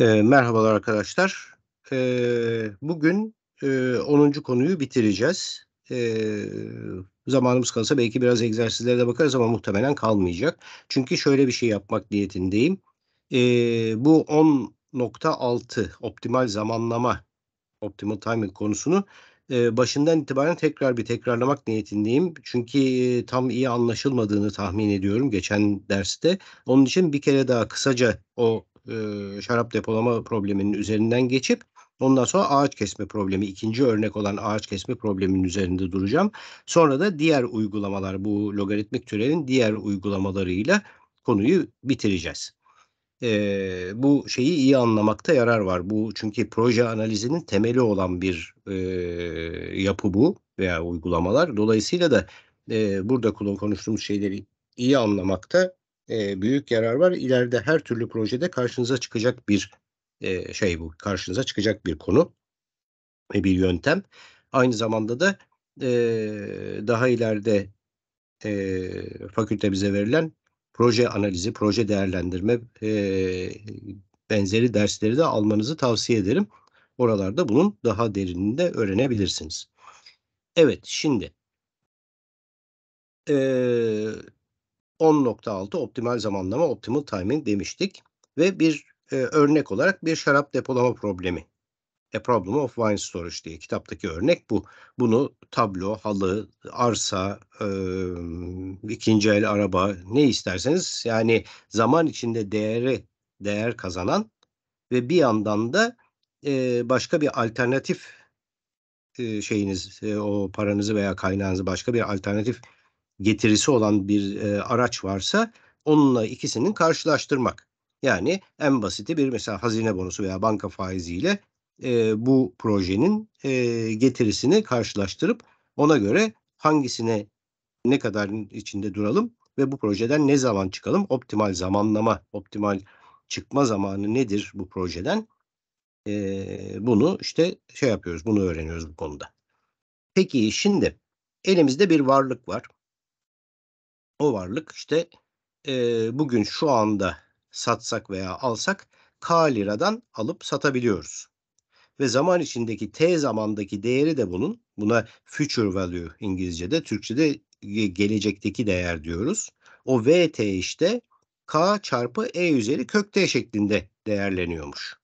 E, merhabalar arkadaşlar. E, bugün e, 10. konuyu bitireceğiz. E, zamanımız kalsa belki biraz egzersizlere de bakarız ama muhtemelen kalmayacak. Çünkü şöyle bir şey yapmak niyetindeyim. E, bu 10.6 optimal zamanlama, optimal timing konusunu e, başından itibaren tekrar bir tekrarlamak niyetindeyim. Çünkü e, tam iyi anlaşılmadığını tahmin ediyorum geçen derste. Onun için bir kere daha kısaca o e, şarap depolama probleminin üzerinden geçip ondan sonra ağaç kesme problemi ikinci örnek olan ağaç kesme probleminin üzerinde duracağım. Sonra da diğer uygulamalar bu logaritmik türenin diğer uygulamalarıyla konuyu bitireceğiz. E, bu şeyi iyi anlamakta yarar var. Bu çünkü proje analizinin temeli olan bir e, yapı bu veya uygulamalar. Dolayısıyla da e, burada konuştuğumuz şeyleri iyi anlamakta e, büyük yarar var. İleride her türlü projede karşınıza çıkacak bir e, şey bu. Karşınıza çıkacak bir konu ve bir yöntem. Aynı zamanda da e, daha ileride e, fakülte bize verilen proje analizi, proje değerlendirme e, benzeri dersleri de almanızı tavsiye ederim. Oralarda bunun daha derininde öğrenebilirsiniz. Evet şimdi e, 10.6 optimal zamanlama optimal timing demiştik ve bir e, örnek olarak bir şarap depolama problemi. A e, Problem of Wine Storage diye kitaptaki örnek bu. Bunu tablo, halı, arsa, e, ikinci el araba ne isterseniz yani zaman içinde değeri değer kazanan ve bir yandan da e, başka bir alternatif e, şeyiniz e, o paranızı veya kaynağınızı başka bir alternatif getirisi olan bir e, araç varsa onunla ikisinin karşılaştırmak. Yani en basiti bir mesela hazine bonusu veya banka faiziyle e, bu projenin e, getirisini karşılaştırıp ona göre hangisine ne kadar içinde duralım ve bu projeden ne zaman çıkalım? Optimal zamanlama, optimal çıkma zamanı nedir bu projeden? Ee, bunu işte şey yapıyoruz, bunu öğreniyoruz bu konuda. Peki şimdi elimizde bir varlık var o varlık işte e, bugün şu anda satsak veya alsak K liradan alıp satabiliyoruz. Ve zaman içindeki T zamandaki değeri de bunun buna future value İngilizce'de Türkçe'de gelecekteki değer diyoruz. O VT işte K çarpı E üzeri kök T şeklinde değerleniyormuş.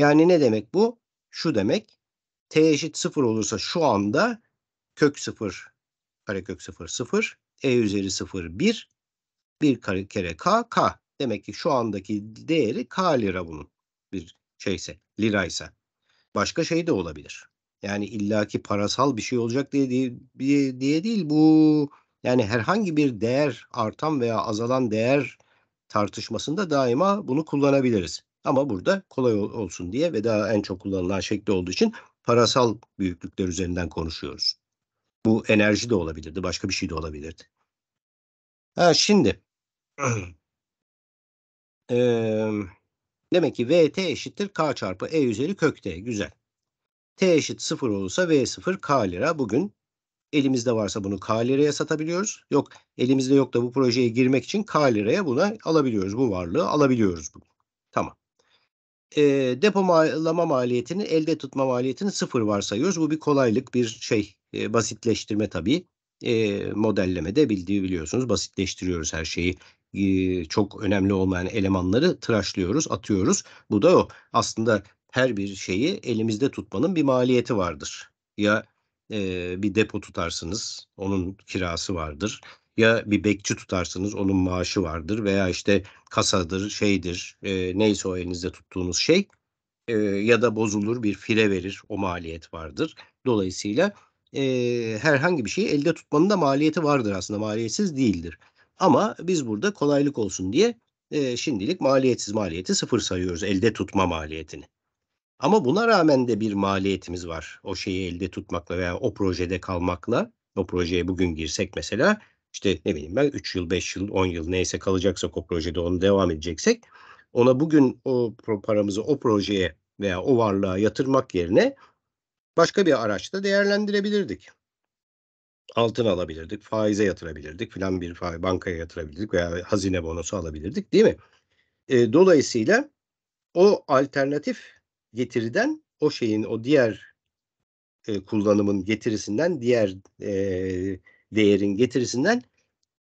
Yani ne demek bu? Şu demek T eşit 0 olursa şu anda kök 0 kare kök 0 0 e üzeri 0 1 1 kere k k. Demek ki şu andaki değeri k lira bunun bir şeyse liraysa. Başka şey de olabilir. Yani illaki parasal bir şey olacak diye, diye, diye değil bu yani herhangi bir değer artan veya azalan değer tartışmasında daima bunu kullanabiliriz. Ama burada kolay olsun diye ve daha en çok kullanılan şekli olduğu için parasal büyüklükler üzerinden konuşuyoruz. Bu enerji de olabilirdi, başka bir şey de olabilirdi. Ha şimdi. ee, demek ki VT eşittir K çarpı E üzeri kökte Güzel. T eşit 0 olursa V 0 K lira. Bugün elimizde varsa bunu K liraya satabiliyoruz. Yok elimizde yok da bu projeye girmek için K liraya buna alabiliyoruz. Bu varlığı alabiliyoruz bugün. Tamam. E, depolama maliyetini elde tutma maliyetini sıfır varsayıyoruz. Bu bir kolaylık bir şey e, basitleştirme tabii e, de bildiği biliyorsunuz basitleştiriyoruz her şeyi e, çok önemli olmayan elemanları tıraşlıyoruz atıyoruz bu da o aslında her bir şeyi elimizde tutmanın bir maliyeti vardır ya e, bir depo tutarsınız onun kirası vardır ya bir bekçi tutarsınız onun maaşı vardır veya işte kasadır şeydir e, neyse o elinizde tuttuğunuz şey e, ya da bozulur bir fire verir o maliyet vardır dolayısıyla e, herhangi bir şeyi elde tutmanın da maliyeti vardır aslında maliyetsiz değildir. Ama biz burada kolaylık olsun diye e, şimdilik maliyetsiz maliyeti sıfır sayıyoruz elde tutma maliyetini. Ama buna rağmen de bir maliyetimiz var. O şeyi elde tutmakla veya o projede kalmakla o projeye bugün girsek mesela işte ne bileyim ben 3 yıl 5 yıl 10 yıl neyse kalacaksa o projede onu devam edeceksek ona bugün o paramızı o projeye veya o varlığa yatırmak yerine başka bir araçta değerlendirebilirdik. Altın alabilirdik, faize yatırabilirdik, filan bir bankaya yatırabilirdik veya hazine bonosu alabilirdik değil mi? E, dolayısıyla o alternatif getiriden o şeyin o diğer e, kullanımın getirisinden diğer e, değerin getirisinden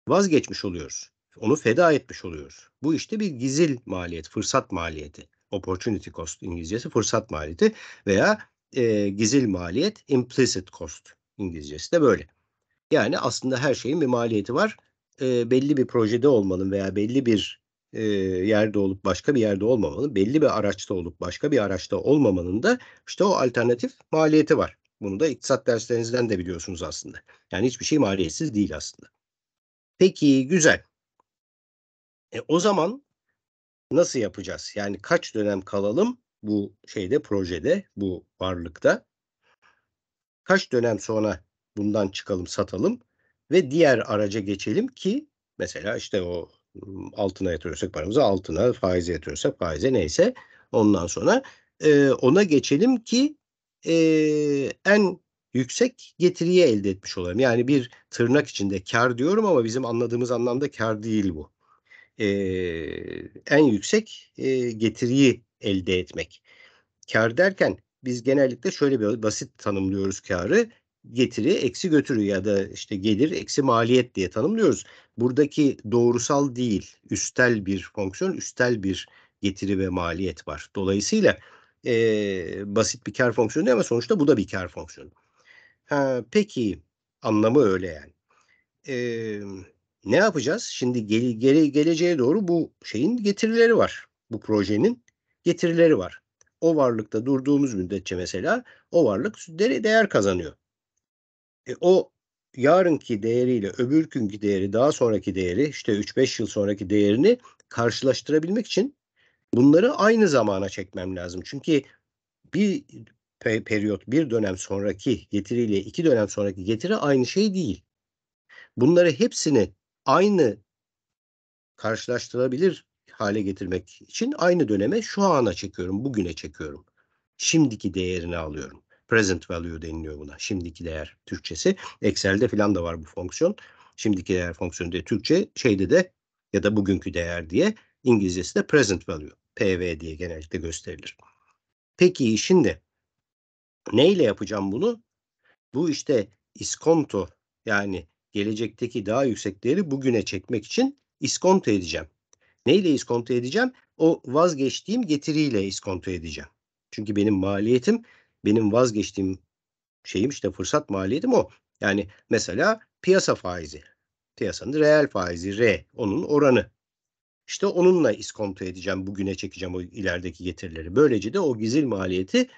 vazgeçmiş oluyoruz. Onu feda etmiş oluyoruz. Bu işte bir gizil maliyet, fırsat maliyeti. Opportunity cost İngilizcesi fırsat maliyeti veya e, gizil maliyet implicit cost İngilizcesi de böyle. Yani aslında her şeyin bir maliyeti var. E, belli bir projede olmanın veya belli bir yerde olup başka bir yerde olmamanın, belli bir araçta olup başka bir araçta olmamanın da işte o alternatif maliyeti var. Bunu da iktisat derslerinizden de biliyorsunuz aslında. Yani hiçbir şey maliyetsiz değil aslında. Peki güzel. E, o zaman nasıl yapacağız? Yani kaç dönem kalalım? bu şeyde projede bu varlıkta kaç dönem sonra bundan çıkalım satalım ve diğer araca geçelim ki mesela işte o altına yatırıyorsak paramızı altına faize yatırıyorsak faize neyse ondan sonra e, ona geçelim ki e, en yüksek getiriyi elde etmiş olalım. Yani bir tırnak içinde kar diyorum ama bizim anladığımız anlamda kar değil bu. E, en yüksek e, getiriyi elde etmek. Kar derken biz genellikle şöyle bir basit tanımlıyoruz karı. Getiri eksi götürü ya da işte gelir eksi maliyet diye tanımlıyoruz. Buradaki doğrusal değil, üstel bir fonksiyon, üstel bir getiri ve maliyet var. Dolayısıyla e, basit bir kar fonksiyonu ama sonuçta bu da bir kar fonksiyonu. Ha, peki anlamı öyle yani. E, ne yapacağız? Şimdi gel, gele, geleceğe doğru bu şeyin getirileri var. Bu projenin getirileri var. O varlıkta durduğumuz müddetçe mesela o varlık değer kazanıyor. E, o yarınki değeriyle öbür öbürkünkü değeri daha sonraki değeri işte 3-5 yıl sonraki değerini karşılaştırabilmek için bunları aynı zamana çekmem lazım. Çünkü bir periyot bir dönem sonraki getiriyle iki dönem sonraki getiri aynı şey değil. Bunları hepsini aynı karşılaştırabilir hale getirmek için aynı döneme şu ana çekiyorum, bugüne çekiyorum. Şimdiki değerini alıyorum. Present value deniliyor buna. Şimdiki değer Türkçesi. Excel'de falan da var bu fonksiyon. Şimdiki değer fonksiyonu diye Türkçe şeyde de ya da bugünkü değer diye İngilizcesi de present value. PV diye genellikle gösterilir. Peki şimdi neyle yapacağım bunu? Bu işte iskonto yani gelecekteki daha yüksek değeri bugüne çekmek için iskonto edeceğim. Neyle iskonto edeceğim? O vazgeçtiğim getiriyle iskonto edeceğim. Çünkü benim maliyetim, benim vazgeçtiğim şeyim işte fırsat maliyetim o. Yani mesela piyasa faizi, piyasanın reel faizi, R, onun oranı. İşte onunla iskonto edeceğim, bugüne çekeceğim o ilerideki getirileri. Böylece de o gizil maliyeti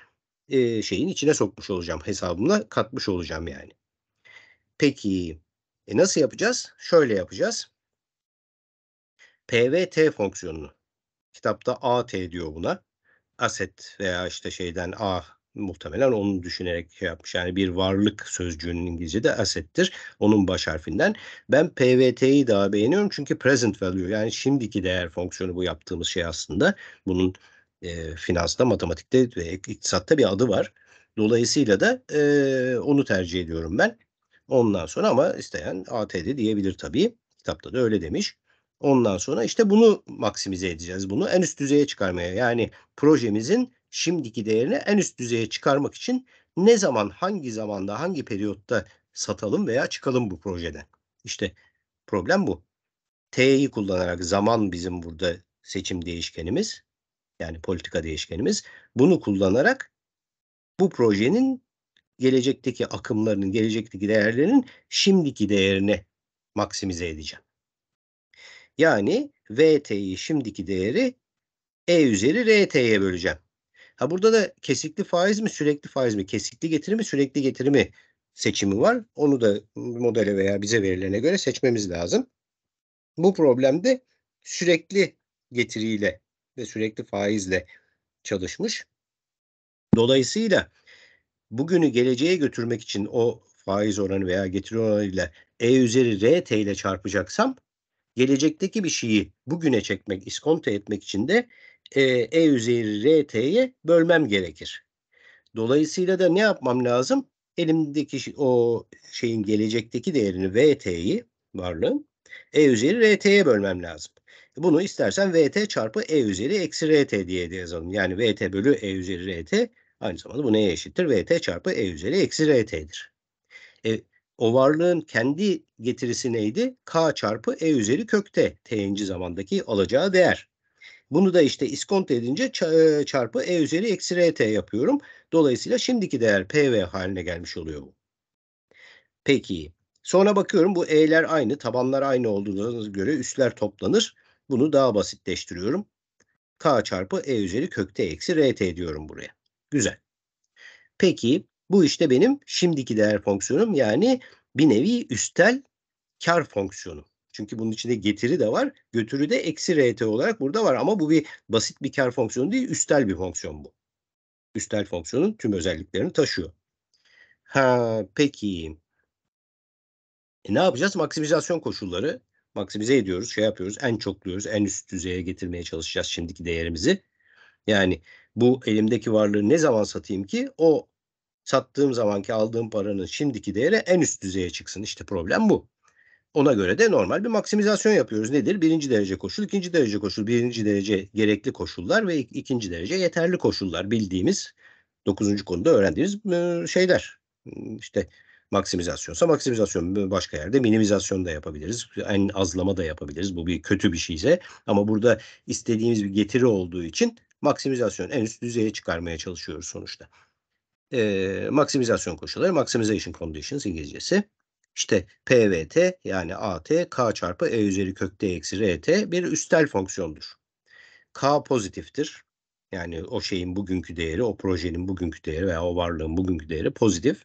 e, şeyin içine sokmuş olacağım, hesabımla katmış olacağım yani. Peki e nasıl yapacağız? Şöyle yapacağız. PVT fonksiyonunu. Kitapta AT diyor buna. Aset veya işte şeyden A muhtemelen onu düşünerek şey yapmış. Yani bir varlık sözcüğünün İngilizce'de asettir Onun baş harfinden. Ben PVT'yi daha beğeniyorum çünkü present value yani şimdiki değer fonksiyonu bu yaptığımız şey aslında. Bunun e, finansta, matematikte ve iktisatta bir adı var. Dolayısıyla da e, onu tercih ediyorum ben. Ondan sonra ama isteyen AT'de diyebilir tabii. Kitapta da öyle demiş. Ondan sonra işte bunu maksimize edeceğiz. Bunu en üst düzeye çıkarmaya yani projemizin şimdiki değerini en üst düzeye çıkarmak için ne zaman, hangi zamanda, hangi periyotta satalım veya çıkalım bu projeden. İşte problem bu. T'yi kullanarak zaman bizim burada seçim değişkenimiz. Yani politika değişkenimiz. Bunu kullanarak bu projenin gelecekteki akımlarının, gelecekteki değerlerinin şimdiki değerini maksimize edeceğim. Yani VT'yi şimdiki değeri E üzeri RT'ye böleceğim. Ha burada da kesikli faiz mi sürekli faiz mi kesikli getiri mi sürekli getiri mi seçimi var. Onu da modele veya bize verilene göre seçmemiz lazım. Bu problemde sürekli getiriyle ve sürekli faizle çalışmış. Dolayısıyla bugünü geleceğe götürmek için o faiz oranı veya getiri oranıyla E üzeri RT ile çarpacaksam gelecekteki bir şeyi bugüne çekmek, iskonto etmek için de e, e üzeri rt'ye bölmem gerekir. Dolayısıyla da ne yapmam lazım? Elimdeki o şeyin gelecekteki değerini vt'yi varlığın e üzeri rt'ye bölmem lazım. Bunu istersen vt çarpı e üzeri eksi rt diye de yazalım. Yani vt bölü e üzeri rt aynı zamanda bu neye eşittir? vt çarpı e üzeri eksi rt'dir. E, o varlığın kendi getirisi neydi? K çarpı E üzeri kökte t'inci zamandaki alacağı değer. Bunu da işte iskonto edince e, çarpı E üzeri eksi RT yapıyorum. Dolayısıyla şimdiki değer PV haline gelmiş oluyor bu. Peki. Sonra bakıyorum bu E'ler aynı, tabanlar aynı olduğuna göre üstler toplanır. Bunu daha basitleştiriyorum. K çarpı E üzeri kökte eksi RT diyorum buraya. Güzel. Peki bu işte benim şimdiki değer fonksiyonum yani bir nevi üstel kar fonksiyonu. Çünkü bunun içinde getiri de var. Götürü de eksi RT olarak burada var. Ama bu bir basit bir kar fonksiyonu değil. Üstel bir fonksiyon bu. Üstel fonksiyonun tüm özelliklerini taşıyor. Ha, peki. E ne yapacağız? Maksimizasyon koşulları. Maksimize ediyoruz, şey yapıyoruz, en çokluyoruz, en üst düzeye getirmeye çalışacağız şimdiki değerimizi. Yani bu elimdeki varlığı ne zaman satayım ki o sattığım zamanki aldığım paranın şimdiki değeri en üst düzeye çıksın. İşte problem bu. Ona göre de normal bir maksimizasyon yapıyoruz. Nedir? Birinci derece koşul, ikinci derece koşul, birinci derece gerekli koşullar ve ikinci derece yeterli koşullar bildiğimiz dokuzuncu konuda öğrendiğimiz ıı, şeyler. İşte maksimizasyonsa maksimizasyon başka yerde minimizasyon da yapabiliriz. En azlama da yapabiliriz. Bu bir kötü bir şeyse ama burada istediğimiz bir getiri olduğu için maksimizasyon en üst düzeye çıkarmaya çalışıyoruz sonuçta e, maksimizasyon koşulları, maximization conditions İngilizcesi. İşte PVT yani AT, K çarpı E üzeri kök D eksi RT bir üstel fonksiyondur. K pozitiftir. Yani o şeyin bugünkü değeri, o projenin bugünkü değeri veya o varlığın bugünkü değeri pozitif.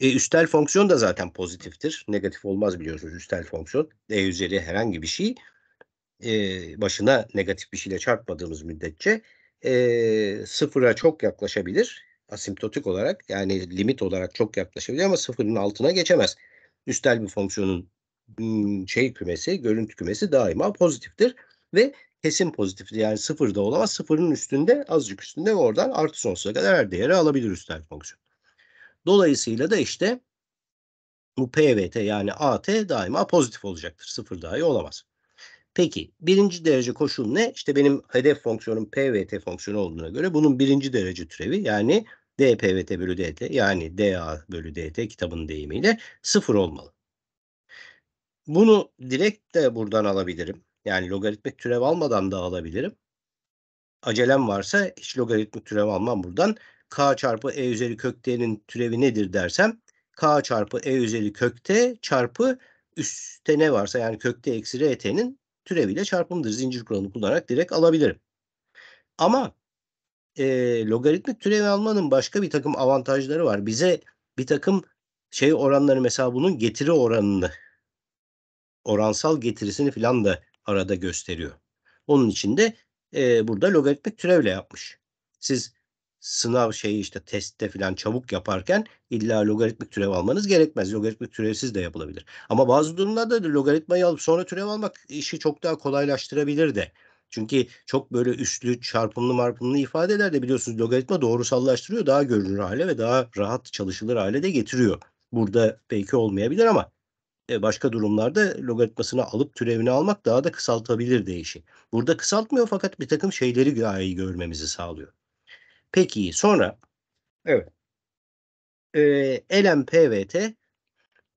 E, üstel fonksiyon da zaten pozitiftir. Negatif olmaz biliyorsunuz üstel fonksiyon. E üzeri herhangi bir şey e, başına negatif bir şeyle çarpmadığımız müddetçe e, sıfıra çok yaklaşabilir asimptotik olarak yani limit olarak çok yaklaşabilir ama sıfırın altına geçemez. Üstel bir fonksiyonun şey kümesi, görüntü kümesi daima pozitiftir ve kesin pozitiftir. Yani sıfırda olamaz. Sıfırın üstünde azıcık üstünde ve oradan artı sonsuza kadar her değeri alabilir üstel fonksiyon. Dolayısıyla da işte bu PVT yani AT daima pozitif olacaktır. Sıfır dahi olamaz. Peki birinci derece koşul ne? İşte benim hedef fonksiyonum PVT fonksiyonu olduğuna göre bunun birinci derece türevi yani dpvt bölü dt yani da bölü dt kitabın deyimiyle sıfır olmalı. Bunu direkt de buradan alabilirim. Yani logaritmik türev almadan da alabilirim. Acelem varsa hiç logaritmik türev almam buradan. k çarpı e üzeri kökte'nin türevi nedir dersem k çarpı e üzeri kökte çarpı üstte ne varsa yani kökte eksi rt'nin türeviyle çarpımdır. Zincir kuralını kullanarak direkt alabilirim. Ama e, logaritmik türevi almanın başka bir takım avantajları var. Bize bir takım şey oranları mesela bunun getiri oranını oransal getirisini filan da arada gösteriyor. Onun için de e, burada logaritmik türevle yapmış. Siz sınav şeyi işte testte filan çabuk yaparken illa logaritmik türev almanız gerekmez. Logaritmik türevsiz de yapılabilir. Ama bazı durumlarda da logaritmayı alıp sonra türev almak işi çok daha kolaylaştırabilir de. Çünkü çok böyle üstlü, çarpımlı marpımlı ifadeler de biliyorsunuz logaritma doğrusallaştırıyor. Daha görünür hale ve daha rahat çalışılır hale de getiriyor. Burada belki olmayabilir ama e, başka durumlarda logaritmasını alıp türevini almak daha da kısaltabilir değişi. Burada kısaltmıyor fakat bir takım şeyleri daha iyi görmemizi sağlıyor. Peki sonra evet. Ee, ln pvt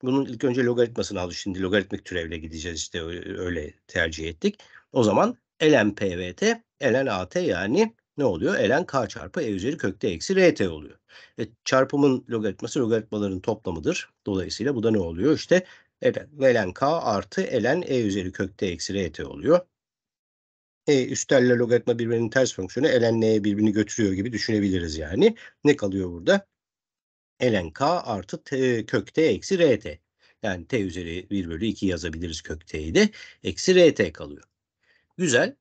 bunun ilk önce logaritmasını aldık. Şimdi logaritmik türevle gideceğiz işte öyle tercih ettik. O zaman ln pvt ln at yani ne oluyor? ln k çarpı e üzeri kökte eksi rt oluyor. E, çarpımın logaritması logaritmaların toplamıdır. Dolayısıyla bu da ne oluyor? İşte ln, ln k artı ln e üzeri kökte eksi rt oluyor. E, üsteller logaritma birbirinin ters fonksiyonu ln n'ye birbirini götürüyor gibi düşünebiliriz yani. Ne kalıyor burada? ln k artı t, kökte eksi rt. Yani t üzeri 1 bölü 2 yazabiliriz kökteyi de. Eksi rt kalıyor. Güzel.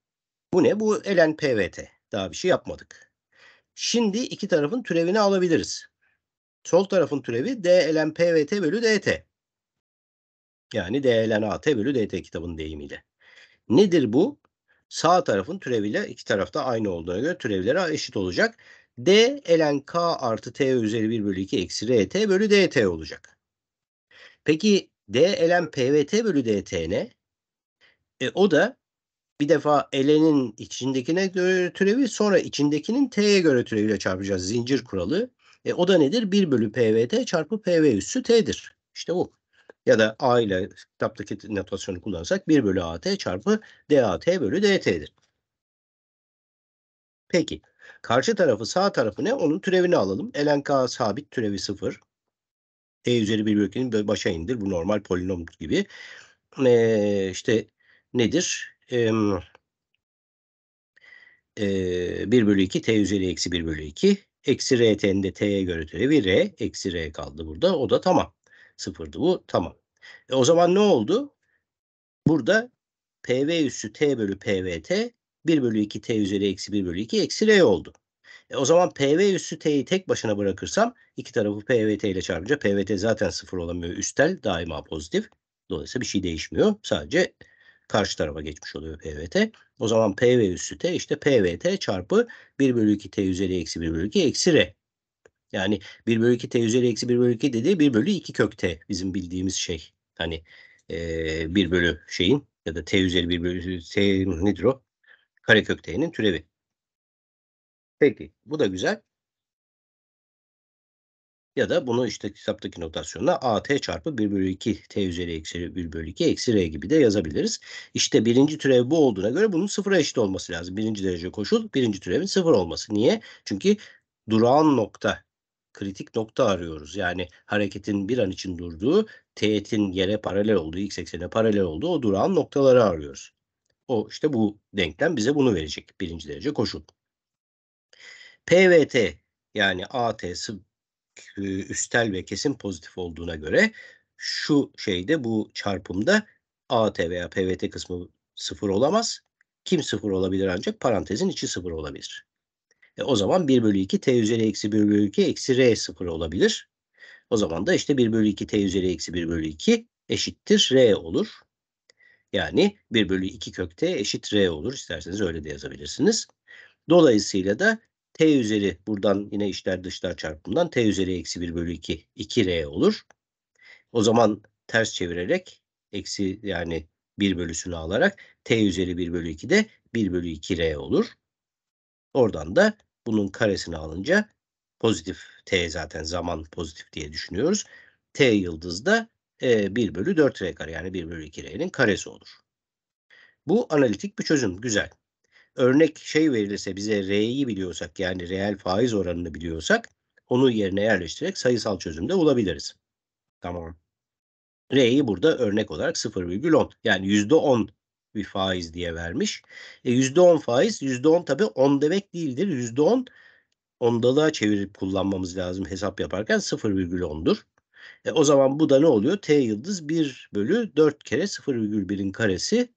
Bu ne? Bu elen PVT. Daha bir şey yapmadık. Şimdi iki tarafın türevini alabiliriz. Sol tarafın türevi D elen PVT bölü DT. Yani D elen AT bölü DT kitabın deyimiyle. Nedir bu? Sağ tarafın türeviyle iki tarafta aynı olduğuna göre türevleri eşit olacak. D elen K artı T üzeri 1 bölü 2 eksi RT bölü DT olacak. Peki D elen PVT bölü DT ne? E, o da bir defa elenin içindekine göre türevi sonra içindekinin t'ye göre türeviyle çarpacağız. Zincir kuralı. E, o da nedir? 1 bölü pvt çarpı pv üssü t'dir. İşte bu. Ya da a ile kitaptaki notasyonu kullanırsak 1 bölü at çarpı dat bölü dt'dir. Peki. Karşı tarafı sağ tarafı ne? Onun türevini alalım. Ln k sabit türevi 0. T e üzeri 1 bölü başa indir. Bu normal polinom gibi. Ee, işte nedir? e, 1 bölü 2 t üzeri eksi 1 bölü 2. Eksi rt'nin de t'ye göre türevi r. Eksi r kaldı burada. O da tamam. Sıfırdı bu. Tamam. E, o zaman ne oldu? Burada pv üssü t bölü pvt 1 bölü 2 t üzeri eksi 1 bölü 2 eksi r oldu. E, o zaman pv üssü t'yi tek başına bırakırsam iki tarafı pvt ile çarpınca pvt zaten sıfır olamıyor. Üstel daima pozitif. Dolayısıyla bir şey değişmiyor. Sadece karşı tarafa geçmiş oluyor PVT. O zaman PV üssü T işte PVT çarpı 1 bölü 2 T üzeri eksi 1 bölü 2 eksi R. Yani 1 bölü 2 T üzeri eksi 1 bölü 2 dediği 1 bölü 2 kök T bizim bildiğimiz şey. Hani e, 1 bölü şeyin ya da T üzeri 1 bölü T nedir o? Karekök T'nin türevi. Peki bu da güzel. Ya da bunu işte kitaptaki notasyonla AT çarpı 1 bölü 2 T üzeri eksi 1 bölü 2 eksi R gibi de yazabiliriz. İşte birinci türev bu olduğuna göre bunun sıfıra eşit olması lazım. Birinci derece koşul birinci türevin sıfır olması. Niye? Çünkü durağan nokta kritik nokta arıyoruz. Yani hareketin bir an için durduğu, teğetin yere paralel olduğu, x eksene paralel olduğu o durağan noktaları arıyoruz. O işte bu denklem bize bunu verecek birinci derece koşul. P ve T yani AT üstel ve kesin pozitif olduğuna göre şu şeyde bu çarpımda AT veya PVT kısmı sıfır olamaz. Kim sıfır olabilir ancak parantezin içi sıfır olabilir. E o zaman 1 bölü 2 t üzeri eksi 1 bölü 2 eksi r sıfır olabilir. O zaman da işte 1 bölü 2 t üzeri eksi 1 bölü 2 eşittir r olur. Yani 1 bölü 2 kökte t eşit r olur. İsterseniz öyle de yazabilirsiniz. Dolayısıyla da T üzeri buradan yine içler dışlar çarpımından T üzeri eksi 1 bölü 2 2R olur. O zaman ters çevirerek eksi yani 1 bölüsünü alarak T üzeri 1 bölü 2 de 1 bölü 2R olur. Oradan da bunun karesini alınca pozitif T zaten zaman pozitif diye düşünüyoruz. T yıldız da e, 1 bölü 4R kare yani 1 bölü 2R'nin karesi olur. Bu analitik bir çözüm. Güzel örnek şey verilirse bize R'yi biliyorsak yani reel faiz oranını biliyorsak onu yerine yerleştirerek sayısal çözümde olabiliriz. Tamam. R'yi burada örnek olarak 0,10 yani %10 bir faiz diye vermiş. E %10 faiz %10 tabi 10 demek değildir. %10 ondalığa çevirip kullanmamız lazım hesap yaparken 0,10'dur. E o zaman bu da ne oluyor? T yıldız 1 bölü 4 kere 0,1'in karesi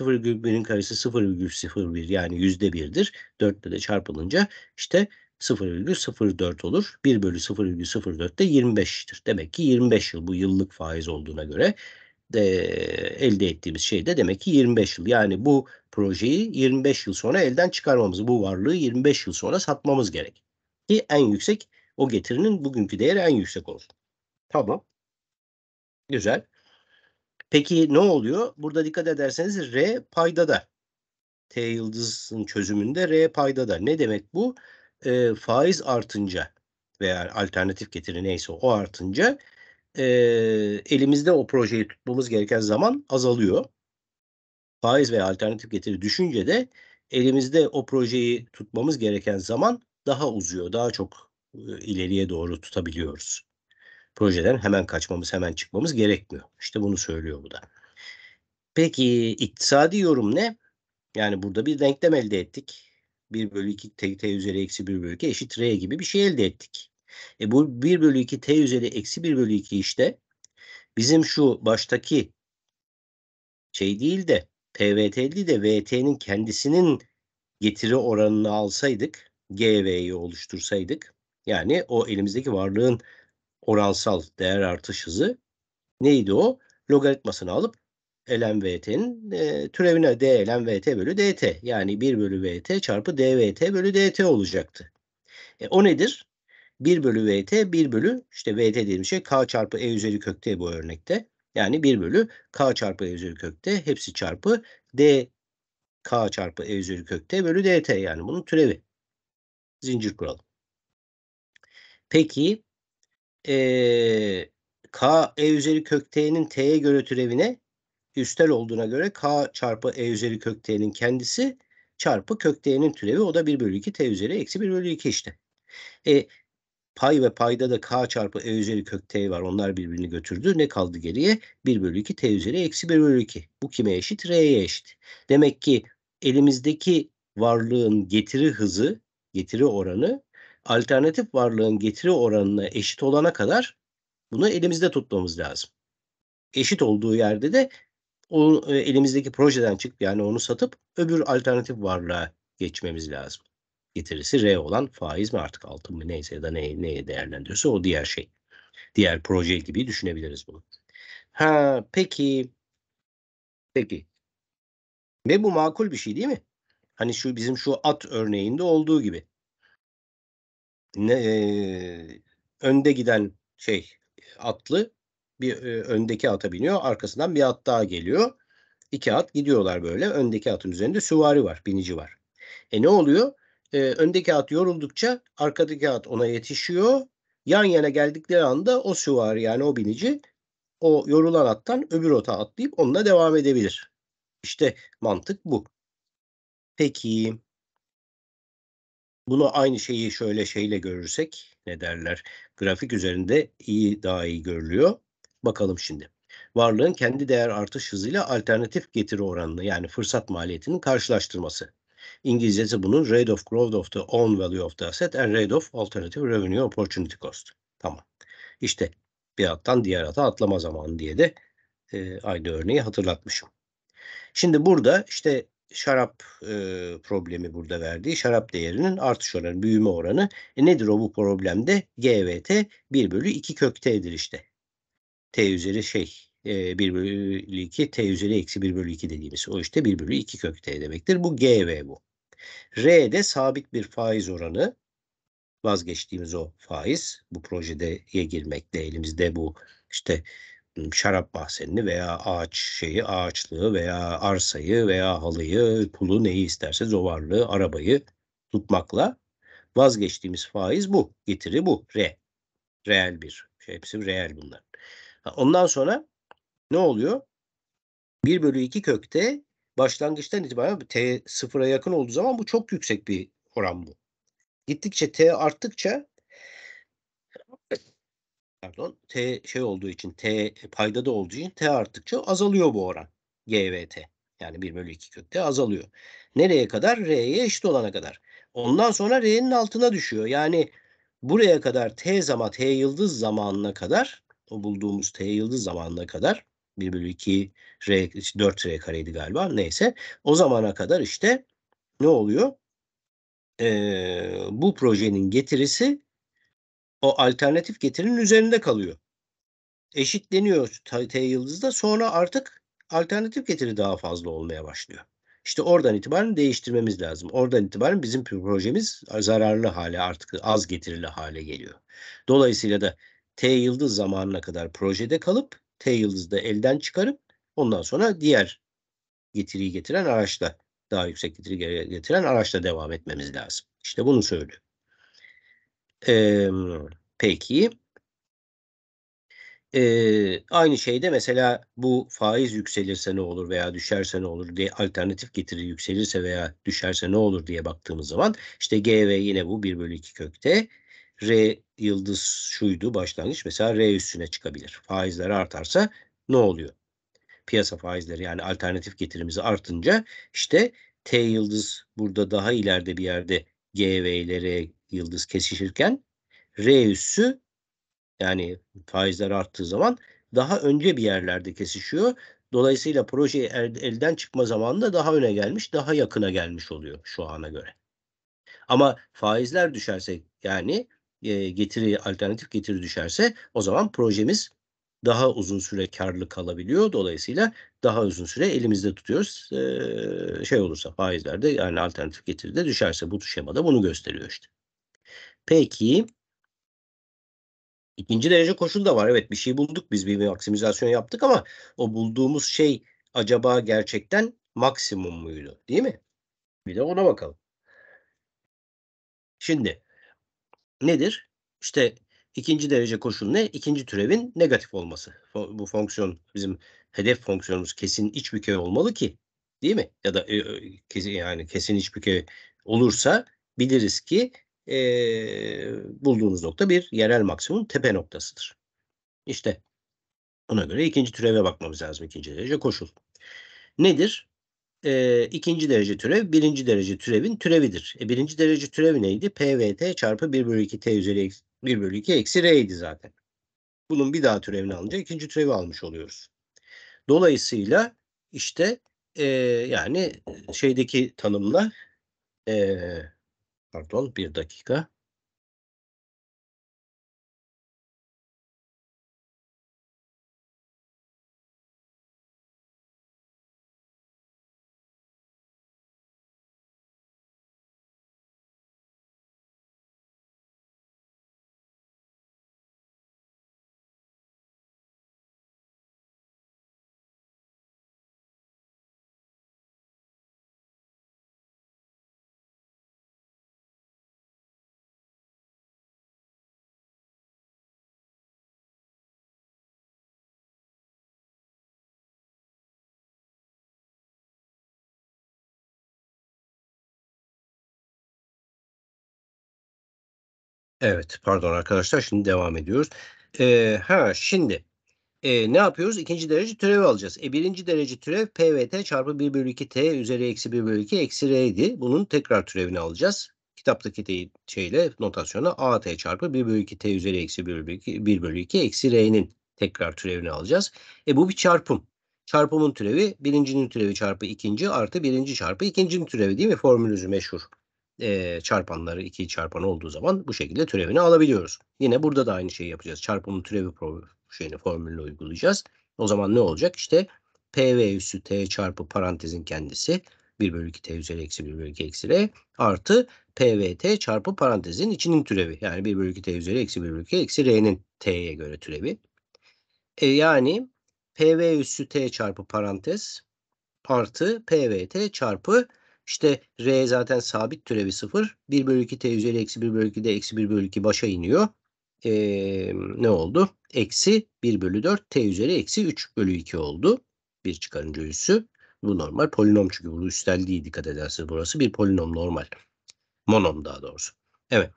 0,1'in karesi 0,01 yani yüzde birdir. 4 ile de çarpılınca işte 0,04 olur. 1 bölü 0,04 de 25'tir. Demek ki 25 yıl bu yıllık faiz olduğuna göre de, elde ettiğimiz şey de demek ki 25 yıl. Yani bu projeyi 25 yıl sonra elden çıkarmamız, bu varlığı 25 yıl sonra satmamız gerek. Ki en yüksek o getirinin bugünkü değeri en yüksek olur. Tamam. Güzel. Peki ne oluyor? Burada dikkat ederseniz R paydada. T yıldızın çözümünde R paydada. Ne demek bu? E, faiz artınca veya alternatif getiri neyse o artınca e, elimizde o projeyi tutmamız gereken zaman azalıyor. Faiz veya alternatif getiri düşünce de elimizde o projeyi tutmamız gereken zaman daha uzuyor. Daha çok e, ileriye doğru tutabiliyoruz projeden hemen kaçmamız, hemen çıkmamız gerekmiyor. İşte bunu söylüyor bu da. Peki iktisadi yorum ne? Yani burada bir denklem elde ettik. 1 bölü 2 t, t üzeri eksi 1 bölü 2 eşit r gibi bir şey elde ettik. E bu 1 bölü 2 t üzeri eksi 1 bölü 2 işte bizim şu baştaki şey değil de PVT değil de VT'nin kendisinin getiri oranını alsaydık GV'yi oluştursaydık yani o elimizdeki varlığın Oransal değer artış hızı neydi o? Logaritmasını alıp ln vt'nin e, türevine d ln vt bölü dt yani 1 bölü vt çarpı dvt bölü dt olacaktı. E, o nedir? 1 bölü vt 1 bölü işte vt dediğimiz şey k çarpı e üzeri kökte bu örnekte. Yani 1 bölü k çarpı e üzeri kökte, hepsi çarpı d k çarpı e üzeri kökte bölü dt yani bunun türevi. Zincir kuralı. Peki e, K E üzeri kök T'nin T'ye göre türevine üstel olduğuna göre K çarpı E üzeri kök T'nin kendisi çarpı kök T'nin türevi o da 1 bölü 2 T üzeri eksi 1 bölü 2 işte. E, pay ve payda da K çarpı E üzeri kök T var. Onlar birbirini götürdü. Ne kaldı geriye? 1 bölü 2 T üzeri eksi 1 bölü 2. Bu kime eşit? R'ye eşit. Demek ki elimizdeki varlığın getiri hızı, getiri oranı alternatif varlığın getiri oranına eşit olana kadar bunu elimizde tutmamız lazım. Eşit olduğu yerde de o e, elimizdeki projeden çık yani onu satıp öbür alternatif varlığa geçmemiz lazım. Getirisi R olan faiz mi artık altın mı neyse ya da ne, neye değerlendiriyorsa o diğer şey. Diğer proje gibi düşünebiliriz bunu. Ha peki peki ve bu makul bir şey değil mi? Hani şu bizim şu at örneğinde olduğu gibi ne, e, önde giden şey atlı bir e, öndeki ata biniyor. Arkasından bir at daha geliyor. İki at gidiyorlar böyle. Öndeki atın üzerinde süvari var, binici var. E ne oluyor? E, öndeki at yoruldukça arkadaki at ona yetişiyor. Yan yana geldikleri anda o süvari yani o binici o yorulan attan öbür ota atlayıp onunla devam edebilir. İşte mantık bu. Peki bunu aynı şeyi şöyle şeyle görürsek ne derler? Grafik üzerinde iyi daha iyi görülüyor. Bakalım şimdi. Varlığın kendi değer artış hızıyla alternatif getiri oranını yani fırsat maliyetinin karşılaştırması. İngilizcesi bunun rate of growth of the own value of the asset and rate of alternative revenue opportunity cost. Tamam. İşte bir attan diğer ata atlama zamanı diye de e, aynı örneği hatırlatmışım. Şimdi burada işte şarap e, problemi burada verdiği şarap değerinin artış oranı, büyüme oranı. E nedir o bu problemde? GVT 1 bölü 2 kök T'dir işte. T üzeri şey e, 1 bölü 2 T üzeri eksi 1 bölü 2 dediğimiz o işte 1 bölü 2 kökte demektir. Bu GV bu. R de sabit bir faiz oranı vazgeçtiğimiz o faiz bu projeye girmekte elimizde bu işte şarap bahsenini veya ağaç şeyi, ağaçlığı veya arsayı veya halıyı, pulu neyi isterseniz o varlığı, arabayı tutmakla vazgeçtiğimiz faiz bu. Getiri bu. Re. Reel bir. Şey, hepsi reel bunlar. Ondan sonra ne oluyor? 1 bölü 2 kökte başlangıçtan itibaren T sıfıra yakın olduğu zaman bu çok yüksek bir oran bu. Gittikçe T arttıkça pardon T şey olduğu için T payda da olduğu için T arttıkça azalıyor bu oran. GVT Yani 1 bölü 2 kökte azalıyor. Nereye kadar? R'ye eşit olana kadar. Ondan sonra R'nin altına düşüyor. Yani buraya kadar T zaman T yıldız zamanına kadar o bulduğumuz T yıldız zamanına kadar 1 bölü 2 R 4 R kareydi galiba neyse. O zamana kadar işte ne oluyor? Ee, bu projenin getirisi o alternatif getirinin üzerinde kalıyor. Eşitleniyor T yıldızda sonra artık alternatif getiri daha fazla olmaya başlıyor. İşte oradan itibaren değiştirmemiz lazım. Oradan itibaren bizim projemiz zararlı hale artık az getirili hale geliyor. Dolayısıyla da T yıldız zamanına kadar projede kalıp T yıldızı da elden çıkarıp ondan sonra diğer getiriyi getiren araçla daha yüksek getiri getiren araçla devam etmemiz lazım. İşte bunu söylüyor. E, peki. E, aynı şeyde mesela bu faiz yükselirse ne olur veya düşerse ne olur diye alternatif getiri yükselirse veya düşerse ne olur diye baktığımız zaman işte GV yine bu 1 bölü 2 kökte. R yıldız şuydu başlangıç mesela R üstüne çıkabilir. Faizler artarsa ne oluyor? Piyasa faizleri yani alternatif getirimizi artınca işte T yıldız burada daha ileride bir yerde GV'lere yıldız kesişirken R üssü yani faizler arttığı zaman daha önce bir yerlerde kesişiyor. Dolayısıyla proje elden çıkma zamanında daha öne gelmiş, daha yakına gelmiş oluyor şu ana göre. Ama faizler düşerse yani e, getiri alternatif getiri düşerse o zaman projemiz daha uzun süre karlı kalabiliyor. Dolayısıyla daha uzun süre elimizde tutuyoruz. E, şey olursa faizlerde yani alternatif getiri de düşerse bu şemada bunu gösteriyor işte. Peki ikinci derece koşul da var. Evet bir şey bulduk biz bir maksimizasyon yaptık ama o bulduğumuz şey acaba gerçekten maksimum muydu değil mi? Bir de ona bakalım. Şimdi nedir? İşte ikinci derece koşul ne? İkinci türevin negatif olması. Bu fonksiyon bizim hedef fonksiyonumuz kesin iç bükey olmalı ki değil mi? Ya da e, e, yani kesin iç bükey olursa biliriz ki e, bulduğunuz nokta bir yerel maksimum tepe noktasıdır. İşte ona göre ikinci türeve bakmamız lazım ikinci derece koşul. Nedir? E, ikinci derece türev birinci derece türevin türevidir. E, birinci derece türevi neydi? PVT çarpı 1 bölü 2 T üzeri 1 bölü 2 eksi r idi zaten. Bunun bir daha türevini alınca ikinci türevi almış oluyoruz. Dolayısıyla işte e, yani şeydeki tanımla e, pardon bir dakika. Evet pardon arkadaşlar şimdi devam ediyoruz. Ee, ha şimdi e, ne yapıyoruz? İkinci derece türevi alacağız. E, birinci derece türev PVT çarpı 1 bölü 2 T üzeri eksi 1 bölü 2 eksi R Bunun tekrar türevini alacağız. Kitaptaki de, şeyle notasyona AT çarpı 1 bölü 2 T üzeri eksi 1 bölü 2, 1 bölü 2 eksi R'nin tekrar türevini alacağız. E bu bir çarpım. Çarpımın türevi birincinin türevi çarpı ikinci artı birinci çarpı ikincinin türevi değil mi? Formülümüz meşhur e, çarpanları 2 çarpan olduğu zaman bu şekilde türevini alabiliyoruz. Yine burada da aynı şeyi yapacağız. Çarpımın türevi şeyini formülünü uygulayacağız. O zaman ne olacak? İşte PV üssü T çarpı parantezin kendisi 1 bölü 2 T üzeri eksi 1 bölü 2 eksi R artı PVT çarpı parantezin içinin türevi. Yani 1 bölü 2 T üzeri eksi 1 bölü 2 eksi R'nin T'ye göre türevi. E, yani PV üssü T çarpı parantez artı PVT çarpı işte R zaten sabit türevi 0. 1 bölü 2 T üzeri eksi 1 bölü 2 de eksi 1 bölü 2 başa iniyor. Ee, ne oldu? Eksi 1 bölü 4 T üzeri eksi 3 bölü 2 oldu. Bir çıkarınca üssü. Bu normal polinom çünkü bu üstel değil dikkat edersiniz. Burası bir polinom normal. Monom daha doğrusu. Evet.